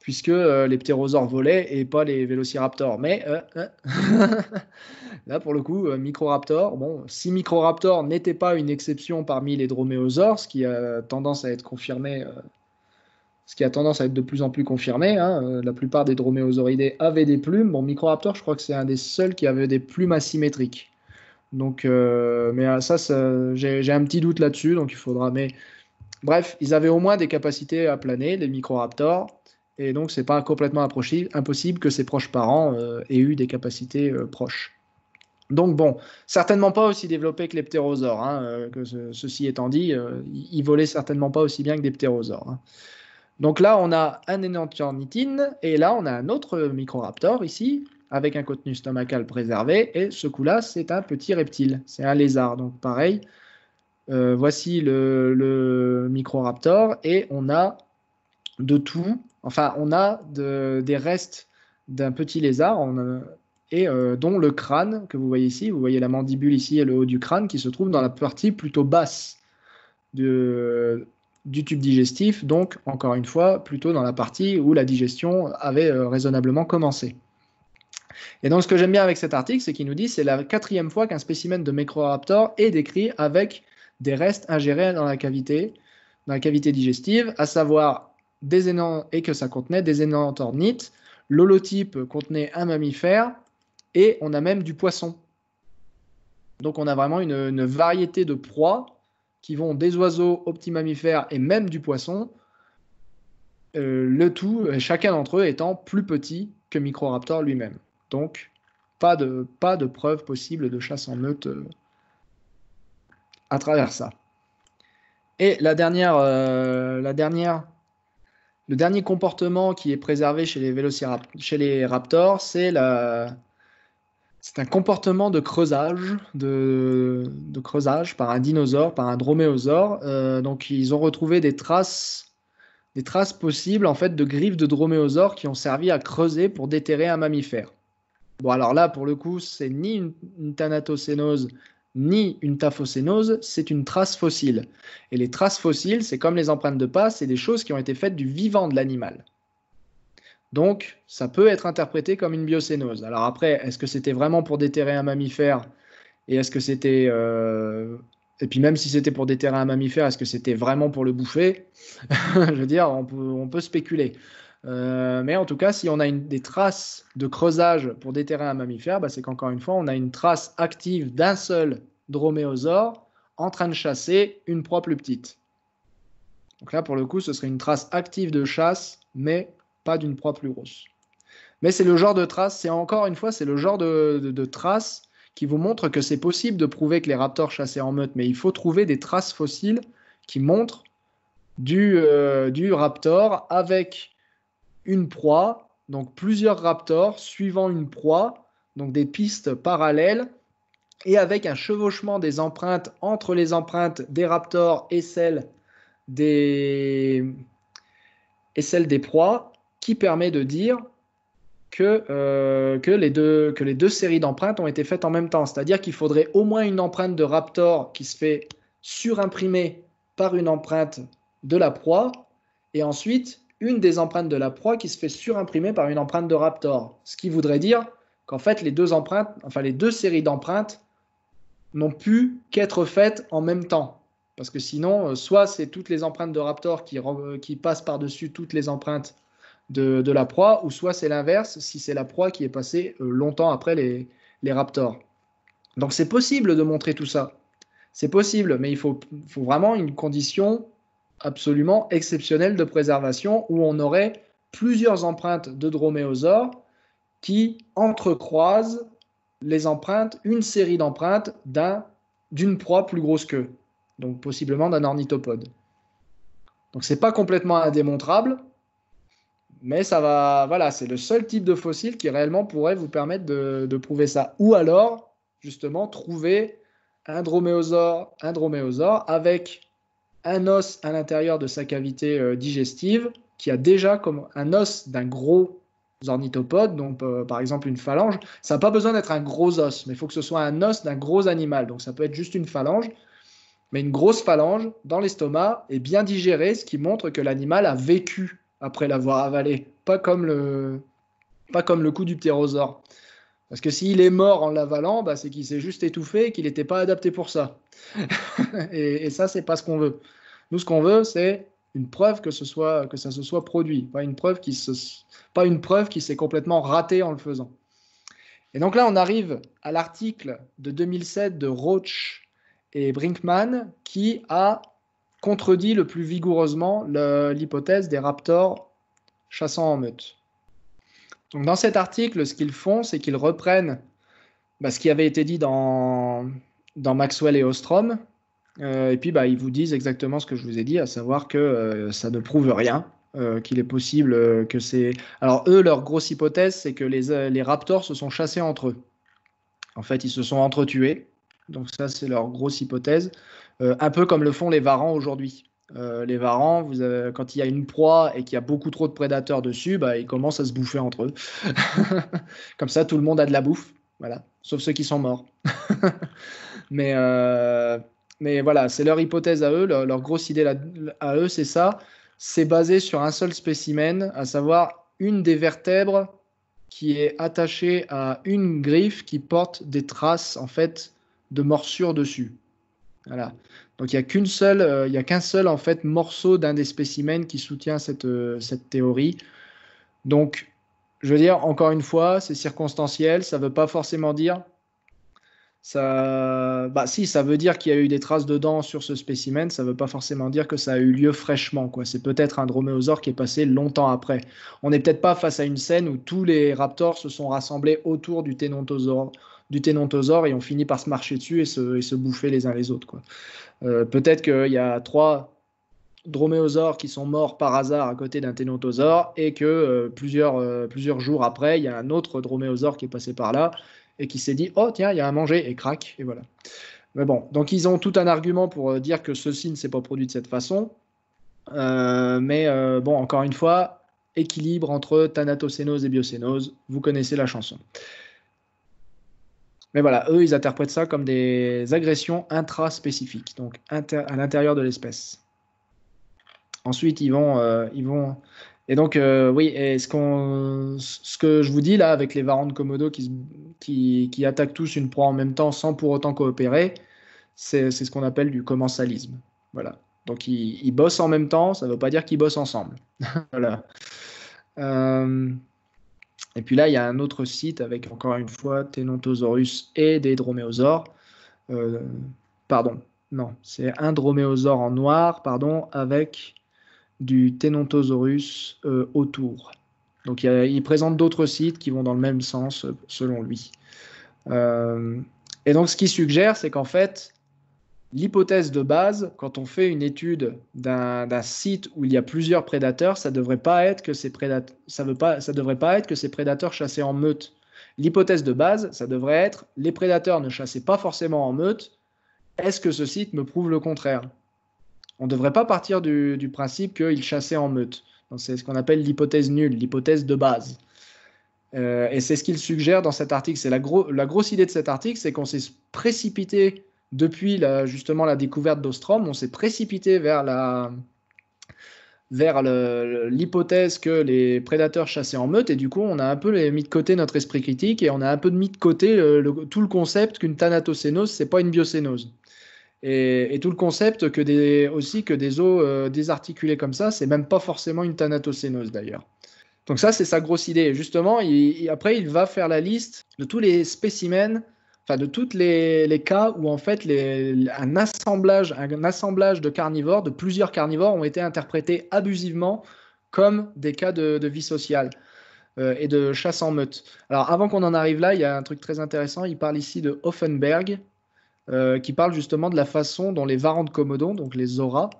[SPEAKER 1] puisque euh, les ptérosaures volaient et pas les vélociraptors. Mais euh, euh, là, pour le coup, microraptor, bon, si microraptor n'était pas une exception parmi les droméosaures, ce qui a tendance à être confirmé, ce qui a tendance à être de plus en plus confirmé, hein, la plupart des droméosauridés avaient des plumes. Bon, microraptor, je crois que c'est un des seuls qui avait des plumes asymétriques. Donc, mais ça, ça j'ai un petit doute là-dessus, donc il faudra. Mais Bref, ils avaient au moins des capacités à planer, les Microraptors. Et donc, c'est pas complètement impossible que ses proches parents euh, aient eu des capacités euh, proches. Donc, bon, certainement pas aussi développé que les ptérosaures. Hein, euh, ceci étant dit, ils volaient certainement pas aussi bien que des ptérosaures. Hein. Donc là, on a un énantiornithine et là, on a un autre microraptor ici, avec un contenu stomacal préservé. Et ce coup-là, c'est un petit reptile, c'est un lézard. Donc, pareil, euh, voici le, Microraptor et on a de tout. Enfin, on a des restes d'un petit lézard et euh, dont le crâne que vous voyez ici. Vous voyez la mandibule ici et le haut du crâne qui se trouve dans la partie plutôt basse du tube digestif. Donc, encore une fois, plutôt dans la partie où la digestion avait euh, raisonnablement commencé. Et donc, ce que j'aime bien avec cet article, c'est qu'il nous dit c'est la quatrième fois qu'un spécimen de Microraptor est décrit avec des restes ingérés dans la cavité, dans la cavité digestive, à savoir des énans et que ça contenait des ornithes, L'holotype contenait un mammifère et on a même du poisson. Donc on a vraiment une, variété de proies qui vont des oiseaux aux petits mammifères et même du poisson. Euh, le tout, euh, chacun d'entre eux étant plus petit que Microraptor lui-même. Donc, pas de, pas de preuve possible de chasse en meute euh, à travers ça. Et la dernière, euh, la dernière, le dernier comportement qui est préservé chez les, chez les raptors, c'est la, c'est un comportement de creusage, de, creusage par un dinosaure, par un droméosaure. Euh, donc ils ont retrouvé des traces, des traces possibles en fait de griffes de droméosaures qui ont servi à creuser pour déterrer un mammifère. Bon alors là pour le coup c'est ni une, une thanatocénose ni une taphocénose, c'est une trace fossile. Et les traces fossiles, c'est comme les empreintes de pas, c'est des choses qui ont été faites du vivant de l'animal. Donc, ça peut être interprété comme une biocénose. Alors après, est-ce que c'était vraiment pour déterrer un mammifère Et est-ce que c'était... Euh, et puis même si c'était pour déterrer un mammifère, est-ce que c'était vraiment pour le bouffer Je veux dire, on peut spéculer. Euh, mais en tout cas, si on a des traces de creusage pour déterrer un mammifère, bah, c'est qu'encore une fois, on a une trace active d'un seul droméosaure en train de chasser une proie plus petite. Donc là, pour le coup, ce serait une trace active de chasse, mais pas d'une proie plus grosse. Mais c'est le genre de trace, c'est encore une fois, c'est le genre de, de, trace qui vous montre que c'est possible de prouver que les raptors chassaient en meute, mais il faut trouver des traces fossiles qui montrent du euh, raptor avec une proie, donc plusieurs raptors suivant une proie, donc des pistes parallèles, et avec un chevauchement des empreintes entre les empreintes des raptors et celles des, et celles des proies, qui permet de dire que, euh, que, les, deux, que les deux séries d'empreintes ont été faites en même temps. C'est-à-dire qu'il faudrait au moins une empreinte de raptor qui se fait surimprimer par une empreinte de la proie, et ensuite une des empreintes de la proie qui se fait surimprimer par une empreinte de Raptor. Ce qui voudrait dire qu'en fait, les deux empreintes, enfin les deux séries d'empreintes n'ont pu qu'être faites en même temps. Parce que sinon, euh, soit c'est toutes les empreintes de Raptor qui, euh, passent par-dessus toutes les empreintes de, la proie, ou soit c'est l'inverse, si c'est la proie qui est passée euh, longtemps après les, Raptors. Donc c'est possible de montrer tout ça. C'est possible, mais il faut, faut vraiment une condition absolument exceptionnel de préservation où on aurait plusieurs empreintes de droméosaures qui entrecroisent les empreintes, une série d'empreintes d'un, d'une proie plus grosse qu'eux, donc possiblement d'un ornithopode. Donc c'est pas complètement indémontrable, mais ça va, voilà, c'est le seul type de fossile qui réellement pourrait vous permettre de, prouver ça. Ou alors, justement, trouver un droméosaure, un droméosaure avec un os à l'intérieur de sa cavité euh, digestive qui a déjà comme un os d'un gros ornithopode, donc euh, par exemple une phalange, ça n'a pas besoin d'être un gros os, mais il faut que ce soit un os d'un gros animal. Donc ça peut être juste une phalange, mais une grosse phalange dans l'estomac est bien digérée, ce qui montre que l'animal a vécu après l'avoir avalé, pas comme le, pas comme le coup du ptérosaure. Parce que s'il est mort en l'avalant, bah, c'est qu'il s'est juste étouffé et qu'il n'était pas adapté pour ça. et, ça, ça, c'est pas ce qu'on veut. Nous, ce qu'on veut, c'est une preuve que, ça se soit produit, pas une preuve qui pas une preuve qui s'est complètement ratée en le faisant. Et donc là, on arrive à l'article de 2007 de Roach et Brinkman qui a contredit le plus vigoureusement l'hypothèse des raptors chassant en meute. Donc, dans cet article, ce qu'ils font, c'est qu'ils reprennent bah, ce qui avait été dit dans, Maxwell et Ostrom. Euh, et puis, bah, ils vous disent exactement ce que je vous ai dit, à savoir que euh, ça ne prouve rien, euh, qu'il est possible que c'est. Alors, eux, leur grosse hypothèse, c'est que les, les raptors se sont chassés entre eux. En fait, ils se sont entretués. Donc, ça, c'est leur grosse hypothèse. un peu comme le font les varans aujourd'hui. Euh, les varans, quand il y a une proie et qu'il y a beaucoup trop de prédateurs dessus, bah, ils commencent à se bouffer entre eux. Comme ça, tout le monde a de la bouffe. Voilà. Sauf ceux qui sont morts. Euh, mais, voilà, c'est leur hypothèse à eux. Leur, grosse idée à eux, c'est ça. C'est basé sur un seul spécimen, à savoir une des vertèbres qui est attachée à une griffe qui porte des traces en fait de morsure dessus. Voilà. Donc il n'y a qu'une seule, euh, il y a qu'un seul en fait morceau d'un des spécimens qui soutient cette, euh, cette théorie. Donc je veux dire, encore une fois, c'est circonstanciel, ça ne veut pas forcément dire. Ça, bah, si, ça veut dire qu'il y a eu des traces de sur ce spécimen, ça ne veut pas forcément dire que ça a eu lieu fraîchement. Quoi. C'est peut-être un droméosaure qui est passé longtemps après. On n'est peut-être pas face à une scène où tous les raptors se sont rassemblés autour du ténontosaure, du et ont fini par se marcher dessus et se, et se bouffer les uns les autres. Quoi. Euh, peut-être qu'il y a trois droméosaures qui sont morts par hasard à côté d'un ténontosaure et que euh, plusieurs, euh, plusieurs jours après, il y a un autre droméosaure qui est passé par là et qui s'est dit oh tiens il y a à manger et craque et voilà. Mais bon donc ils ont tout un argument pour dire que ceci ne s'est pas produit de cette façon. mais bon encore une fois équilibre entre thanatocénose et biocénose vous connaissez la chanson. Mais voilà, eux, ils interprètent ça comme des agressions intraspécifiques, donc à l'intérieur de l'espèce. Ensuite, ils vont, euh, ils vont. Et donc, euh, oui, ce, que je vous dis là, avec les varans de Komodo qui, attaquent tous une proie en même temps sans pour autant coopérer, c'est, ce qu'on appelle du commensalisme. Voilà. Donc, ils, ils bossent en même temps, ça ne veut pas dire qu'ils bossent ensemble. voilà. Euh, et puis là, il y a un autre site avec encore une fois Ténontosaurus et des droméosaures. Euh, pardon, non, c'est un droméosaure en noir, pardon, avec du Ténontosaurus euh, autour. Donc il, présente d'autres sites qui vont dans le même sens selon lui. Euh, et donc ce qu'il suggère, c'est qu'en fait, l'hypothèse de base, quand on fait une étude d'un site où il y a plusieurs prédateurs, ça ne devrait, pas être que ces prédateurs, devrait pas être que ces prédateurs chassaient en meute. L'hypothèse de base, ça devrait être les prédateurs ne chassaient pas forcément en meute. Est-ce que ce site me prouve le contraire On ne devrait pas partir du, principe qu'ils chassaient en meute. C'est ce qu'on appelle l'hypothèse nulle, l'hypothèse de base. Euh, et c'est ce qu'il suggère dans cet article. C'est la grosse idée de cet article, c'est qu'on s'est précipité depuis la, justement la découverte d'Ostrom, on s'est précipité vers la vers l'hypothèse que les prédateurs chassaient en meute, et du coup, on a un peu mis de côté notre esprit critique, et on a un peu mis de côté euh, tout le concept qu'une thanatocénose, c'est pas une biocénose. Et, tout le concept que des, aussi que des os euh, désarticulés comme ça, c'est même pas forcément une thanatocénose d'ailleurs. Donc ça, c'est sa grosse idée. Justement, après, il va faire la liste de tous les spécimens enfin de tous les, cas où en fait les, un assemblage, un assemblage de carnivores, de plusieurs carnivores, ont été interprétés abusivement comme des cas de, vie sociale euh, et de chasse en meute. Alors avant qu'on en arrive là, il y a un truc très intéressant. Il parle ici de Offenberg, euh, qui parle justement de la façon dont les varans de Commodon, donc les auras,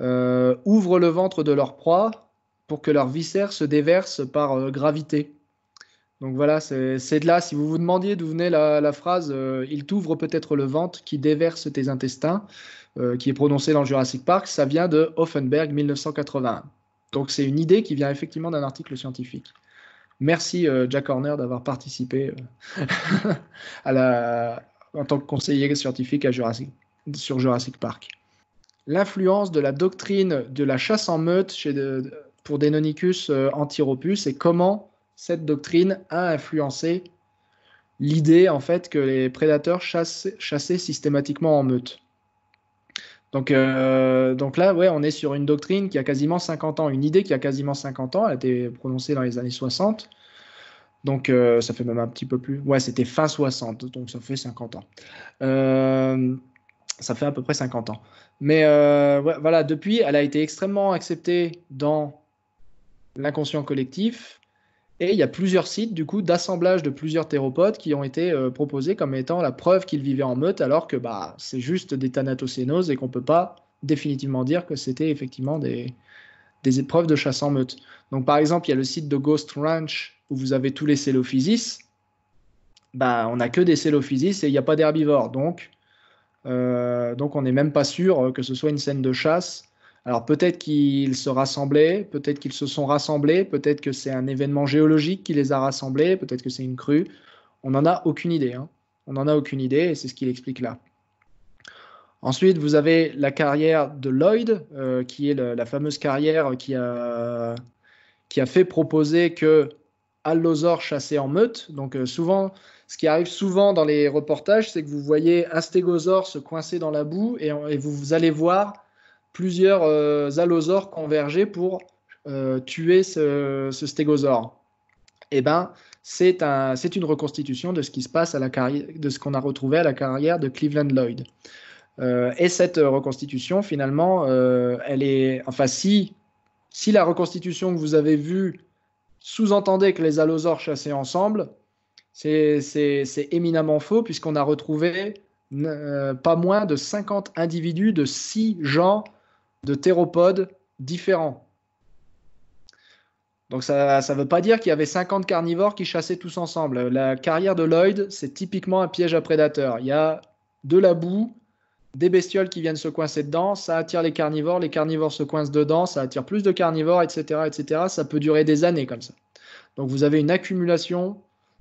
[SPEAKER 1] euh, ouvrent le ventre de leur proie pour que leurs viscères se déversent par gravité. Donc voilà, c'est de là, si vous vous demandiez d'où venait la, phrase euh, Il t'ouvre peut-être le ventre qui déverse tes intestins, euh, qui est prononcée dans Jurassic Park, ça vient de Offenberg 1981. Donc c'est une idée qui vient effectivement d'un article scientifique. Merci euh, Jack Horner d'avoir participé à la, en tant que conseiller scientifique à Jurassic, sur Jurassic Park. L'influence de la doctrine de la chasse en meute chez de, pour Deinonychus antiropus et comment cette doctrine a influencé l'idée en fait que les prédateurs chassaient systématiquement en meute. Donc, euh, donc là, ouais, on est sur une doctrine qui a quasiment 50 ans, une idée qui a quasiment 50 ans, elle a été prononcée dans les années 60. Donc euh, ça fait même un petit peu plus. Ouais, c'était fin 60, donc ça fait 50 ans. Euh, ça fait à peu près 50 ans. Mais voilà, depuis, elle a été extrêmement acceptée dans l'inconscient collectif, et il y a plusieurs sites du coup d'assemblage de plusieurs théropodes qui ont été euh, proposés comme étant la preuve qu'ils vivaient en meute, alors que bah, c'est juste des thanatocénoses et qu'on ne peut pas définitivement dire que c'était effectivement des, des, épreuves de chasse en meute. Donc par exemple, il y a le site de Ghost Ranch où vous avez tous les célophysis. Bah, on n'a que des célophysis et il n'y a pas d'herbivores. Donc, euh, donc on n'est même pas sûr euh, que ce soit une scène de chasse alors peut-être qu'ils se rassemblaient, peut-être qu'ils se sont rassemblés, peut-être que c'est un événement géologique qui les a rassemblés, peut-être que c'est une crue. On n'en a aucune idée. Hein. On n'en a aucune idée et c'est ce qu'il explique là. Ensuite, vous avez la carrière de Lloyd, euh, qui est la fameuse carrière qui a, qui a fait proposer que allosaure chassait en meute. Donc euh, souvent, ce qui arrive souvent dans les reportages, c'est que vous voyez un stégosaure se coincer dans la boue et, vous, allez voir plusieurs euh, allosaures pour euh, tuer ce, stégosaure. Eh ben, c'est un, une reconstitution de ce qui se passe à la carrière, de ce qu'on a retrouvé à la carrière de Cleveland Lloyd. Euh, et cette reconstitution, finalement, elle est, enfin, si, si la reconstitution que vous avez vue sous-entendait que les allosaures chassaient ensemble, c'est éminemment faux puisqu'on a retrouvé pas moins de 50 individus de 6 genres de théropodes différents. Donc ça ne veut pas dire qu'il y avait 50 carnivores qui chassaient tous ensemble. La carrière de Lloyd, c'est typiquement un piège à prédateurs. Il y a de la boue, des bestioles qui viennent se coincer dedans, ça attire les carnivores, les carnivores se coincent dedans, ça attire plus de carnivores, etc. etc. Ça peut durer des années comme ça. Donc vous avez une accumulation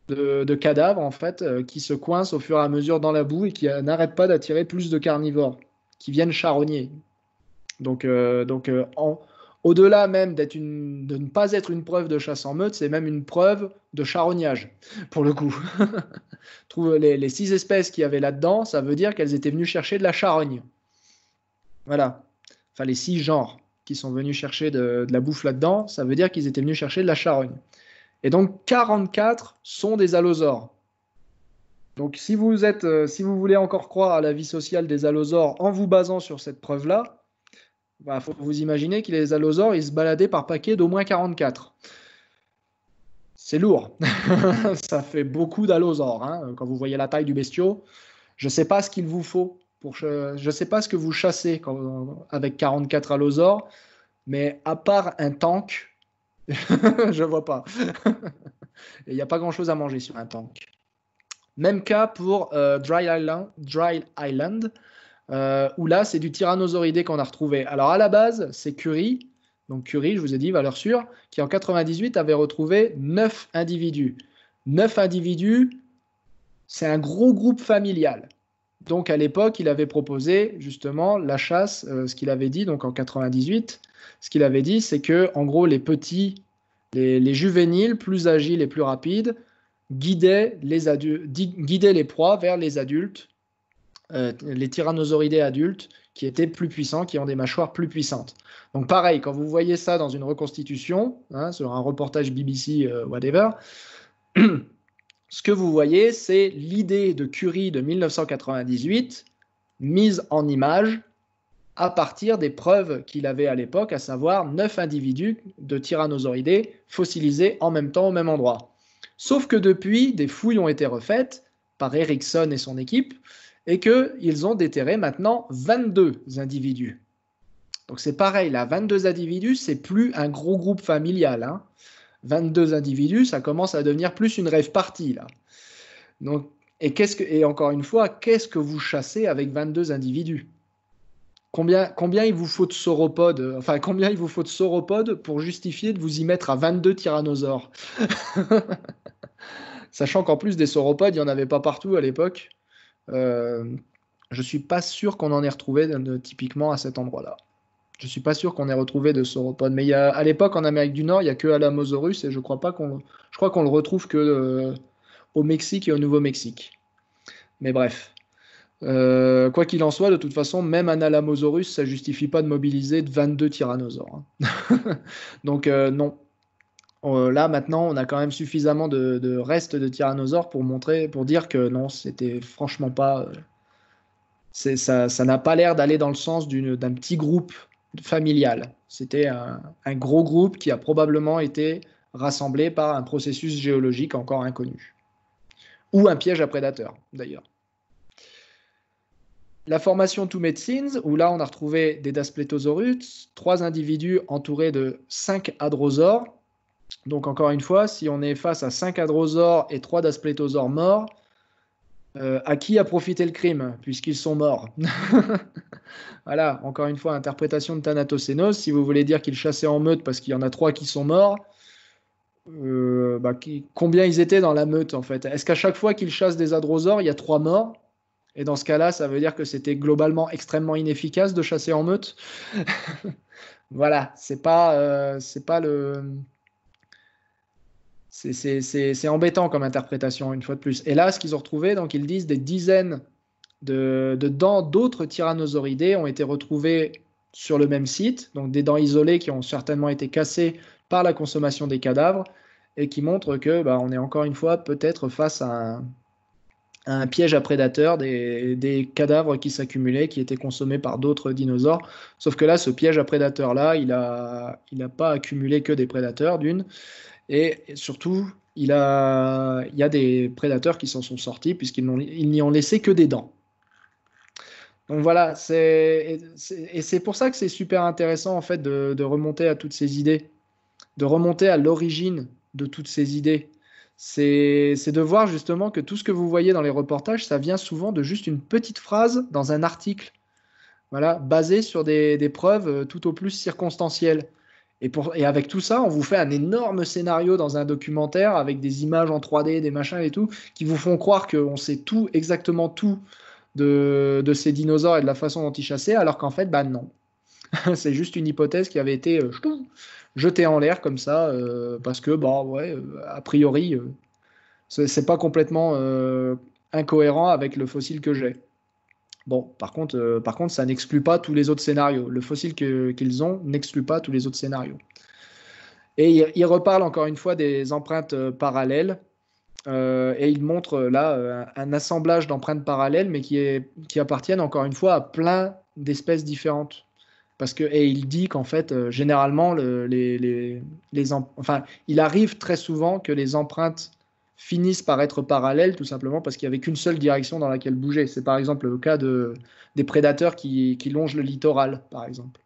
[SPEAKER 1] de, cadavres en fait euh, qui se coincent au fur et à mesure dans la boue et qui n'arrêtent pas d'attirer plus de carnivores qui viennent charogner, donc, euh, donc euh, au-delà même d'être, de ne pas être une preuve de chasse en meute, c'est même une preuve de charognage, pour le coup. Trouve les, six espèces qui avaient là-dedans, ça veut dire qu'elles étaient venues chercher de la charogne. Voilà. Enfin, les six genres qui sont venus chercher de, de la bouffe là-dedans, ça veut dire qu'ils étaient venus chercher de la charogne. Et donc 44 sont des allosaures. Donc si vous, êtes, euh, si vous voulez encore croire à la vie sociale des allosaures en vous basant sur cette preuve-là, il bah, faut vous imaginer que les allosaures, ils se baladaient par paquet d'au moins 44. C'est lourd. ça fait beaucoup d'allosaures. Hein. Quand vous voyez la taille du bestiau, je ne sais pas ce qu'il vous faut. Pour je ne sais pas ce que vous chassez quand, avec 44 allosaures, mais à part un tank, je vois pas. Il n'y a pas grand-chose à manger sur un tank. Même cas pour euh, Dry Island. Dry Island euh, où là, c'est du tyrannosauridé qu'on a retrouvé. Alors, à la base, c'est Curie, donc Curie, je vous ai dit, valeur sûre, qui en 98 avait retrouvé 9 individus. Neuf individus, c'est un gros groupe familial. Donc à l'époque, il avait proposé justement la chasse, euh, ce qu'il avait dit, donc en 98, ce qu'il avait dit, c'est que en gros, les petits, les, juvéniles plus agiles et plus rapides les, guidaient les proies vers les adultes euh, les tyrannosauridés adultes qui étaient plus puissants, qui ont des mâchoires plus puissantes. Donc pareil, quand vous voyez ça dans une reconstitution, hein, sur un reportage BBC, euh, whatever, ce que vous voyez, c'est l'idée de Curie de 1998 mise en image à partir des preuves qu'il avait à l'époque, à savoir neuf individus de tyrannosauridés fossilisés en même temps au même endroit. Sauf que depuis, des fouilles ont été refaites par Erickson et son équipe, et qu'ils ont déterré maintenant 22 individus. Donc c'est pareil, là, 22 individus, c'est plus un gros groupe familial. 22 hein. individus, ça commence à devenir plus une rêve partie, là. Donc, et, qu'est-ce que, et encore une fois, qu'est-ce que vous chassez avec 22 individus combien, combien il vous faut de sauropodes, euh, enfin combien il vous faut de sauropodes pour justifier de vous y mettre à 22 tyrannosaures Sachant qu'en plus des sauropodes, il n'y en avait pas partout à l'époque. Euh, je suis pas sûr qu'on en ait retrouvé typiquement à cet endroit-là. Je suis pas sûr qu'on ait retrouvé de sauropodes. Mais y a, à l'époque, en Amérique du Nord, il y a que Alamosaurus et je crois pas qu'on, je crois qu'on le retrouve que euh, au Mexique et au Nouveau-Mexique. Mais bref. Euh, quoi qu'il en soit, de toute façon, même un Alamosaurus, ça justifie pas de mobiliser 22 tyrannosaures. Hein. Donc non, euh, là maintenant, on a quand même suffisamment de, restes de tyrannosaures pour montrer, pour dire que non, c'était franchement pas. Euh, ça, n'a pas l'air d'aller dans le sens d'une, d'un petit groupe familial. C'était un, gros groupe qui a probablement été rassemblé par un processus géologique encore inconnu. Ou un piège à prédateurs, d'ailleurs. La formation Two Medicines, où là on a retrouvé des Daspletosaurus, trois individus entourés de cinq hadrosaures, donc encore une fois, si on est face à 5 hadrosaures et 3 dasplétosaures morts, euh, à qui a profité le crime puisqu'ils sont morts Voilà, encore une fois, interprétation de Thanatosénos. Si vous voulez dire qu'ils chassaient en meute parce qu'il y en a 3 qui sont morts, euh, bah, combien ils étaient dans la meute en fait Est-ce qu'à chaque fois qu'ils chassent des hadrosaures, il y a 3 morts et dans ce cas-là, ça veut dire que c'était globalement extrêmement inefficace de chasser en meute. voilà, c'est pas, euh, c'est pas le, c'est embêtant comme interprétation, une fois de plus. Et là, ce qu'ils ont retrouvé, donc ils disent des dizaines de, dents d'autres tyrannosauridés ont été retrouvées sur le même site, donc des dents isolées qui ont certainement été cassées par la consommation des cadavres et qui montrent que bah, on est encore une fois peut-être face à un, piège à prédateurs, des, cadavres qui s'accumulaient, qui étaient consommés par d'autres dinosaures. Sauf que là, ce piège à prédateurs là, il n'a il pas accumulé que des prédateurs d'une, et surtout, il, a, il y a des prédateurs qui s'en sont sortis puisqu'ils n'y ont laissé que des dents. Donc voilà, c'est, et c'est pour ça que c'est super intéressant en fait de, remonter à toutes ces idées, de remonter à l'origine de toutes ces idées. C'est, c'est de voir justement que tout ce que vous voyez dans les reportages, ça vient souvent de juste une petite phrase dans un article, voilà, basé sur des, des preuves euh, tout au plus circonstancielles. Et, pour, et avec tout ça, on vous fait un énorme scénario dans un documentaire avec des images en 3D, des machins et tout, qui vous font croire qu'on sait tout, exactement tout de, ces dinosaures et de la façon dont ils chassaient, alors qu'en fait, bah non. c'est juste une hypothèse qui avait été euh, jetée en l'air comme ça, euh, parce que, bah ouais, euh, a priori, c'est pas complètement incohérent avec le fossile que j'ai. Bon, par contre, euh, par contre ça n'exclut pas tous les autres scénarios. Le fossile qu'ils ont n'exclut pas tous les autres scénarios. Et il, reparle encore une fois des empreintes euh, parallèles. Euh, et il montre là un, assemblage d'empreintes parallèles, mais qui, est, qui appartiennent encore une fois à plein d'espèces différentes. Parce que, et il dit qu'en fait, généralement, les, les, enfin, il arrive très souvent que les empreintes finissent par être parallèles tout simplement parce qu'il n'y avait qu'une seule direction dans laquelle bouger. C'est par exemple le cas de, des prédateurs qui, qui longent le littoral, par exemple.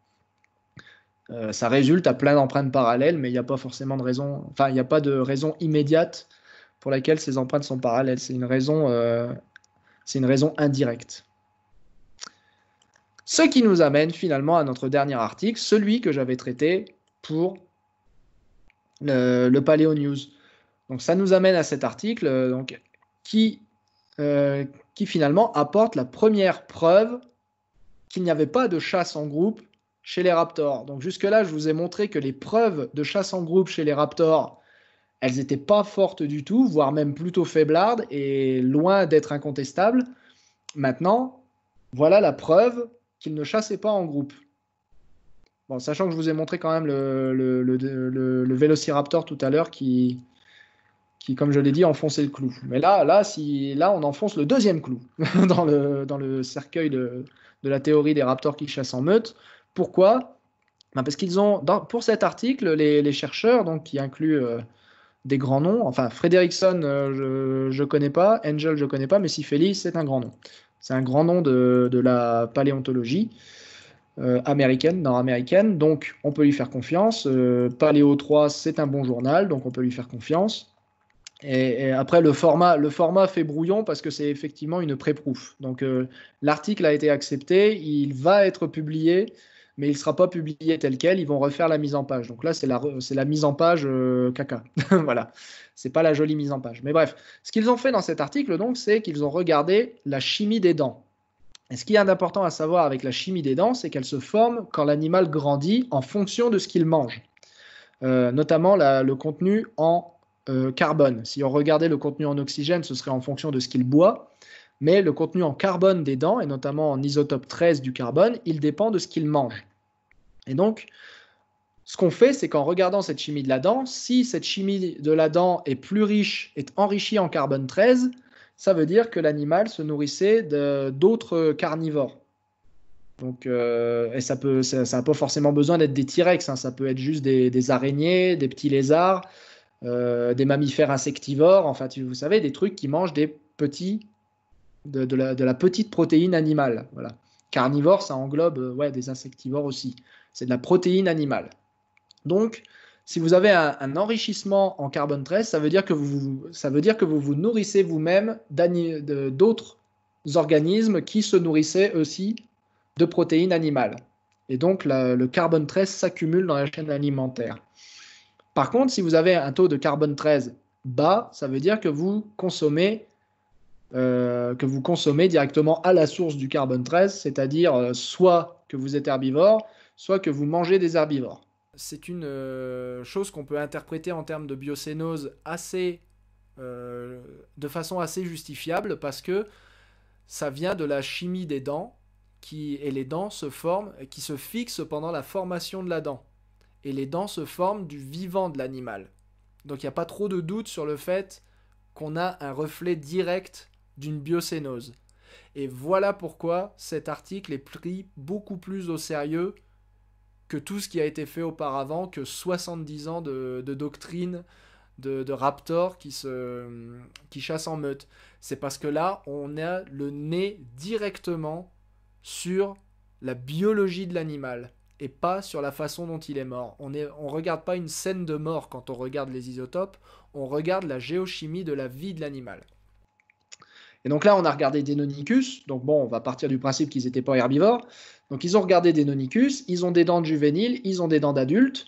[SPEAKER 1] Euh, ça résulte à plein d'empreintes parallèles, mais il n'y a pas forcément de raison, enfin, il n'y a pas de raison immédiate pour laquelle ces empreintes sont parallèles. C'est une raison, euh, c'est une raison indirecte. Ce qui nous amène finalement à notre dernier article, celui que j'avais traité pour le, le Paléo News. Donc ça nous amène à cet article euh, donc, qui, euh, qui finalement apporte la première preuve qu'il n'y avait pas de chasse en groupe chez les Raptors. Donc jusque-là, je vous ai montré que les preuves de chasse en groupe chez les Raptors, elles n'étaient pas fortes du tout, voire même plutôt faiblardes et loin d'être incontestables. Maintenant, voilà la preuve qu'ils ne chassaient pas en groupe. Bon, sachant que je vous ai montré quand même le, le, le Vélociraptor tout à l'heure qui, qui, comme je l'ai dit, enfonçait le clou. Mais là, là, si, là on enfonce le deuxième clou dans, le, dans le cercueil de, la théorie des raptors qui chassent en meute. Pourquoi ben, Parce qu'ils ont, pour cet article, les, chercheurs, donc, qui incluent euh, des grands noms, enfin Frederickson, euh, je ne connais pas, Angel, je ne connais pas, mais Sifeli, c'est un grand nom. C'est un grand nom de, la paléontologie. Euh, américaine, nord-américaine, donc on peut lui faire confiance. Paléo 3, c'est un bon journal, donc on peut lui faire confiance. Et, après, le format, le format fait brouillon parce que c'est effectivement une pré-proof. Donc, euh, l'article a été accepté, il va être publié, mais il ne sera pas publié tel quel. Ils vont refaire la mise en page. Donc là, c'est la, la mise en page euh, caca. voilà. C'est pas la jolie mise en page. Mais bref, ce qu'ils ont fait dans cet article, donc, c'est qu'ils ont regardé la chimie des dents. Et ce qu'il y a d'important à savoir avec la chimie des dents, c'est qu'elle se forme quand l'animal grandit en fonction de ce qu'il mange, euh, notamment le contenu en euh, carbone. Si on regardait le contenu en oxygène, ce serait en fonction de ce qu'il boit, mais le contenu en carbone des dents, et notamment en isotope 13 du carbone, il dépend de ce qu'il mange. Et donc, ce qu'on fait, c'est qu'en regardant cette chimie de la dent, si cette chimie de la dent est plus riche, est enrichie en carbone 13, ça veut dire que l'animal se nourrissait d'autres carnivores. Donc, euh, et ça ça n'a pas forcément besoin d'être des T-Rex, hein. ça peut être juste des, araignées, des petits lézards, euh, des mammifères insectivores, fait, vous savez, des trucs qui mangent des petits, de, la, petite protéine animale. Voilà. Carnivore, ça englobe euh, des insectivores aussi. C'est de la protéine animale. Donc, si vous avez un, enrichissement en carbone 13, ça veut dire que vous, ça veut dire que vous vous nourrissez vous-même d'autres organismes qui se nourrissaient aussi de protéines animales. Et donc, le carbone 13 s'accumule dans la chaîne alimentaire. Par contre, si vous avez un taux de carbone 13 bas, ça veut dire que vous consommez, euh, que vous consommez directement à la source du carbone 13, c'est-à-dire euh, soit que vous êtes herbivore, soit que vous mangez des herbivores. C'est une euh, chose qu'on peut interpréter en termes de biocénose assez, de façon assez justifiable parce que ça vient de la chimie des dents qui, et les dents se forment, qui se fixent pendant la formation de la dent et les dents se forment du vivant de l'animal. Donc il n'y a pas trop de doute sur le fait qu'on a un reflet direct d'une biocénose. Et voilà pourquoi cet article est pris beaucoup plus au sérieux que tout ce qui a été fait auparavant, que 70 ans de, doctrine de, raptors qui, qui chassent en meute. C'est parce que là, on a le nez directement sur la biologie de l'animal et pas sur la façon dont il est mort. On ne regarde pas une scène de mort quand on regarde les isotopes, on regarde la géochimie de la vie de l'animal. Et donc là, on a regardé nonicus, Donc bon, on va partir du principe qu'ils n'étaient pas herbivores. Donc ils ont regardé nonicus, ils ont des dents de juvéniles, ils ont des dents d'adultes.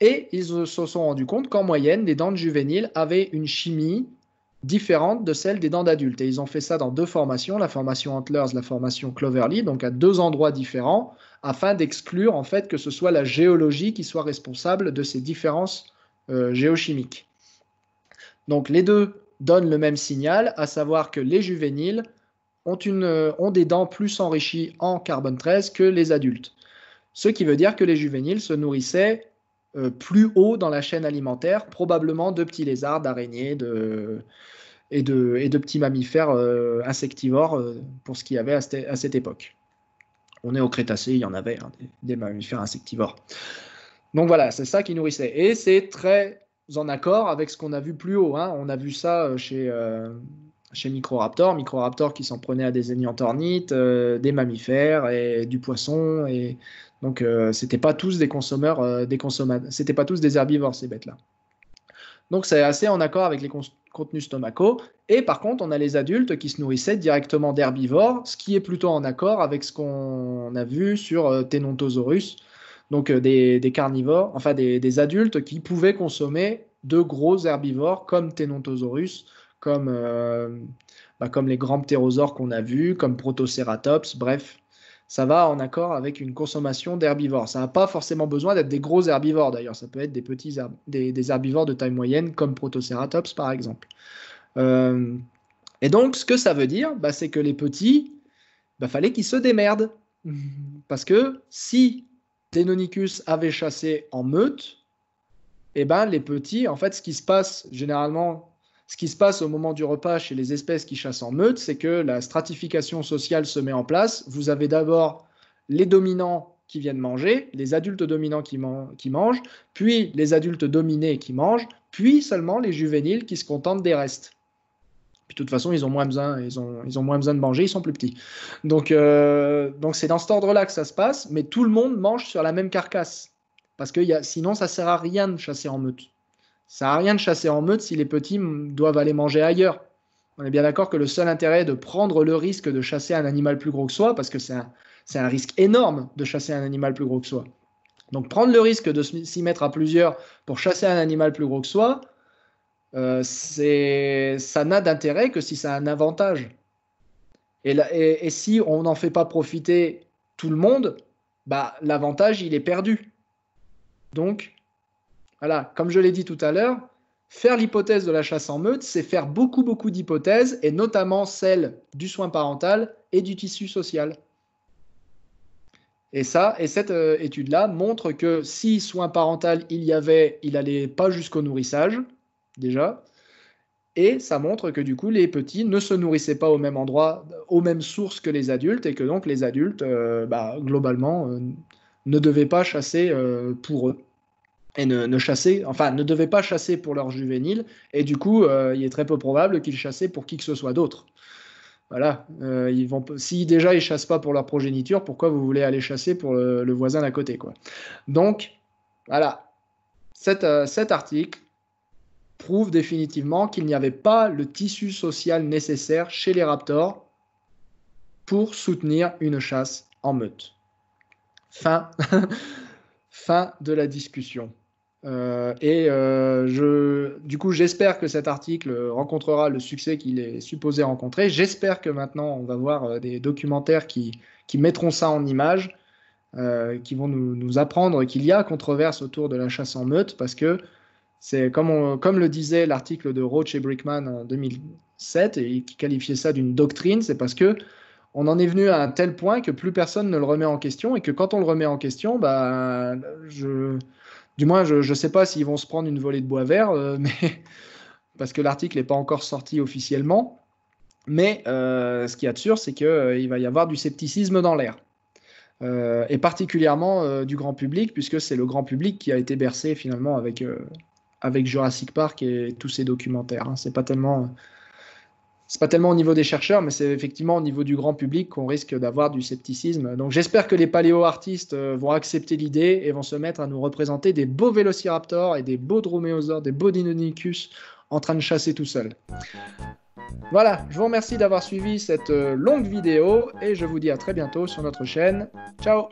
[SPEAKER 1] Et ils se sont rendus compte qu'en moyenne, les dents de juvéniles avaient une chimie différentes de celles des dents d'adultes. Et ils ont fait ça dans deux formations, la formation Antlers, la formation Cloverly, donc à deux endroits différents, afin d'exclure en fait que ce soit la géologie qui soit responsable de ces différences euh, géochimiques. Donc les deux donnent le même signal, à savoir que les juvéniles ont, une, euh, ont des dents plus enrichies en carbone 13 que les adultes. Ce qui veut dire que les juvéniles se nourrissaient euh, plus haut dans la chaîne alimentaire, probablement de petits lézards, d'araignées et, de, petits mammifères euh, insectivores euh, pour ce qu'il y avait à, cette, époque. On est au Crétacé, il y en avait hein, des, mammifères insectivores. Donc voilà, c'est ça qui nourrissait. Et c'est très en accord avec ce qu'on a vu plus haut. Hein. On a vu ça chez, chez Microraptor, Microraptor qui s'en prenait à des éniantornites, euh, des mammifères et du poisson et donc euh, c'était pas tous des euh, consommateurs, c'était pas tous des herbivores ces bêtes là. Donc c'est assez en accord avec les contenus stomacaux et par contre on a les adultes qui se nourrissaient directement d'herbivores, ce qui est plutôt en accord avec ce qu'on a vu sur Ténontosaurus donc des, carnivores, enfin des, des, adultes qui pouvaient consommer de gros herbivores comme Tenontosaurus comme, euh, bah, comme les grands ptérosaures qu'on a vus, comme Protoceratops, bref. Ça va en accord avec une consommation d'herbivores. Ça n'a pas forcément besoin d'être des gros herbivores d'ailleurs. Ça peut être des petits des, herbivores de taille moyenne comme Protoceratops par exemple. Euh, et donc ce que ça veut dire, bah, c'est que les petits, bah, fallait qu'ils se démerdent. Parce que si Deinonychus avait chassé en meute, et eh ben, les petits, en fait, ce qui se passe généralement ce qui se passe au moment du repas chez les espèces qui chassent en meute, c'est que la stratification sociale se met en place. Vous avez d'abord les dominants qui viennent manger, les adultes dominants qui, mangent, puis les adultes dominés qui mangent, puis seulement les juvéniles qui se contentent des restes. de toute façon, ils ont moins besoin, ils ont, moins besoin de manger, ils sont plus petits. Euh, donc c'est dans cet ordre-là que ça se passe, mais tout le monde mange sur la même carcasse. Parce que sinon, ça sert à rien de chasser en meute. Ça n'a rien de chasser en meute si les petits doivent aller manger ailleurs. On est bien d'accord que le seul intérêt de prendre le risque de chasser un animal plus gros que soi, parce que c'est un, risque énorme de chasser un animal plus gros que soi. Donc prendre le risque de s'y mettre à plusieurs pour chasser un animal plus gros que soi, euh, ça n'a d'intérêt que si ça a un avantage. Et, si on n'en fait pas profiter tout le monde, bah, l'avantage, il est perdu. Donc, comme je l'ai dit tout à l'heure, faire l'hypothèse de la chasse en meute, c'est faire beaucoup, beaucoup d'hypothèses, et notamment celle du soin parental et du tissu social. Et ça, et cette euh, étude-là montre que si soin parental il y avait, il n'allait pas jusqu'au nourrissage, déjà. Et ça montre que du coup, les petits ne se nourrissaient pas au même endroit, aux mêmes sources que les adultes, et que donc les adultes, euh, bah, globalement, euh, ne devaient pas chasser pour eux et ne, chasser enfin ne devaient pas chasser pour leur juvénile, et du coup, euh, il est très peu probable qu'ils chassaient pour qui que ce soit d'autre. Voilà, euh, ils vont, si déjà ils chassent pas pour leur progéniture, pourquoi vous voulez aller chasser pour le, voisin d'à côté, quoi Donc, voilà, euh, Cet, article prouve définitivement qu'il n'y avait pas le tissu social nécessaire chez les raptors pour soutenir une chasse en meute. Fin. fin de la discussion. Euh, et euh, je, du coup, j'espère que cet article rencontrera le succès qu'il est supposé rencontrer. J'espère que maintenant, on va voir euh, des documentaires qui, qui mettront ça en image, qui vont nous, nous apprendre qu'il y a controverse autour de la chasse en meute, parce que c'est comme, comme le disait l'article de Roach et Brickman en 2007, et qui qualifiait ça d'une doctrine, c'est parce que on en est venu à un tel point que plus personne ne le remet en question, et que quand on le remet en question, bah, je du moins, je ne sais pas s'ils vont se prendre une volée de bois vert, euh, mais parce que l'article n'est pas encore sorti officiellement. Mais euh, ce qu'il y a de sûr, c'est qu'il euh, va y avoir du scepticisme dans l'air. et particulièrement du grand public, puisque c'est le grand public qui a été bercé finalement avec, avec Jurassic Park et tous ses documentaires. Ce hein. C'est pas tellement c'est pas tellement au niveau des chercheurs, mais c'est effectivement au niveau du grand public qu'on risque d'avoir du scepticisme. Donc j'espère que les paléo-artistes euh, vont accepter l'idée et vont se mettre à nous représenter des beaux vélociraptors et des beaux droméosaures, des beaux dinonicus en train de chasser tout seul. Voilà, je vous remercie d'avoir suivi cette euh, longue vidéo et je vous dis à très bientôt sur notre chaîne. Ciao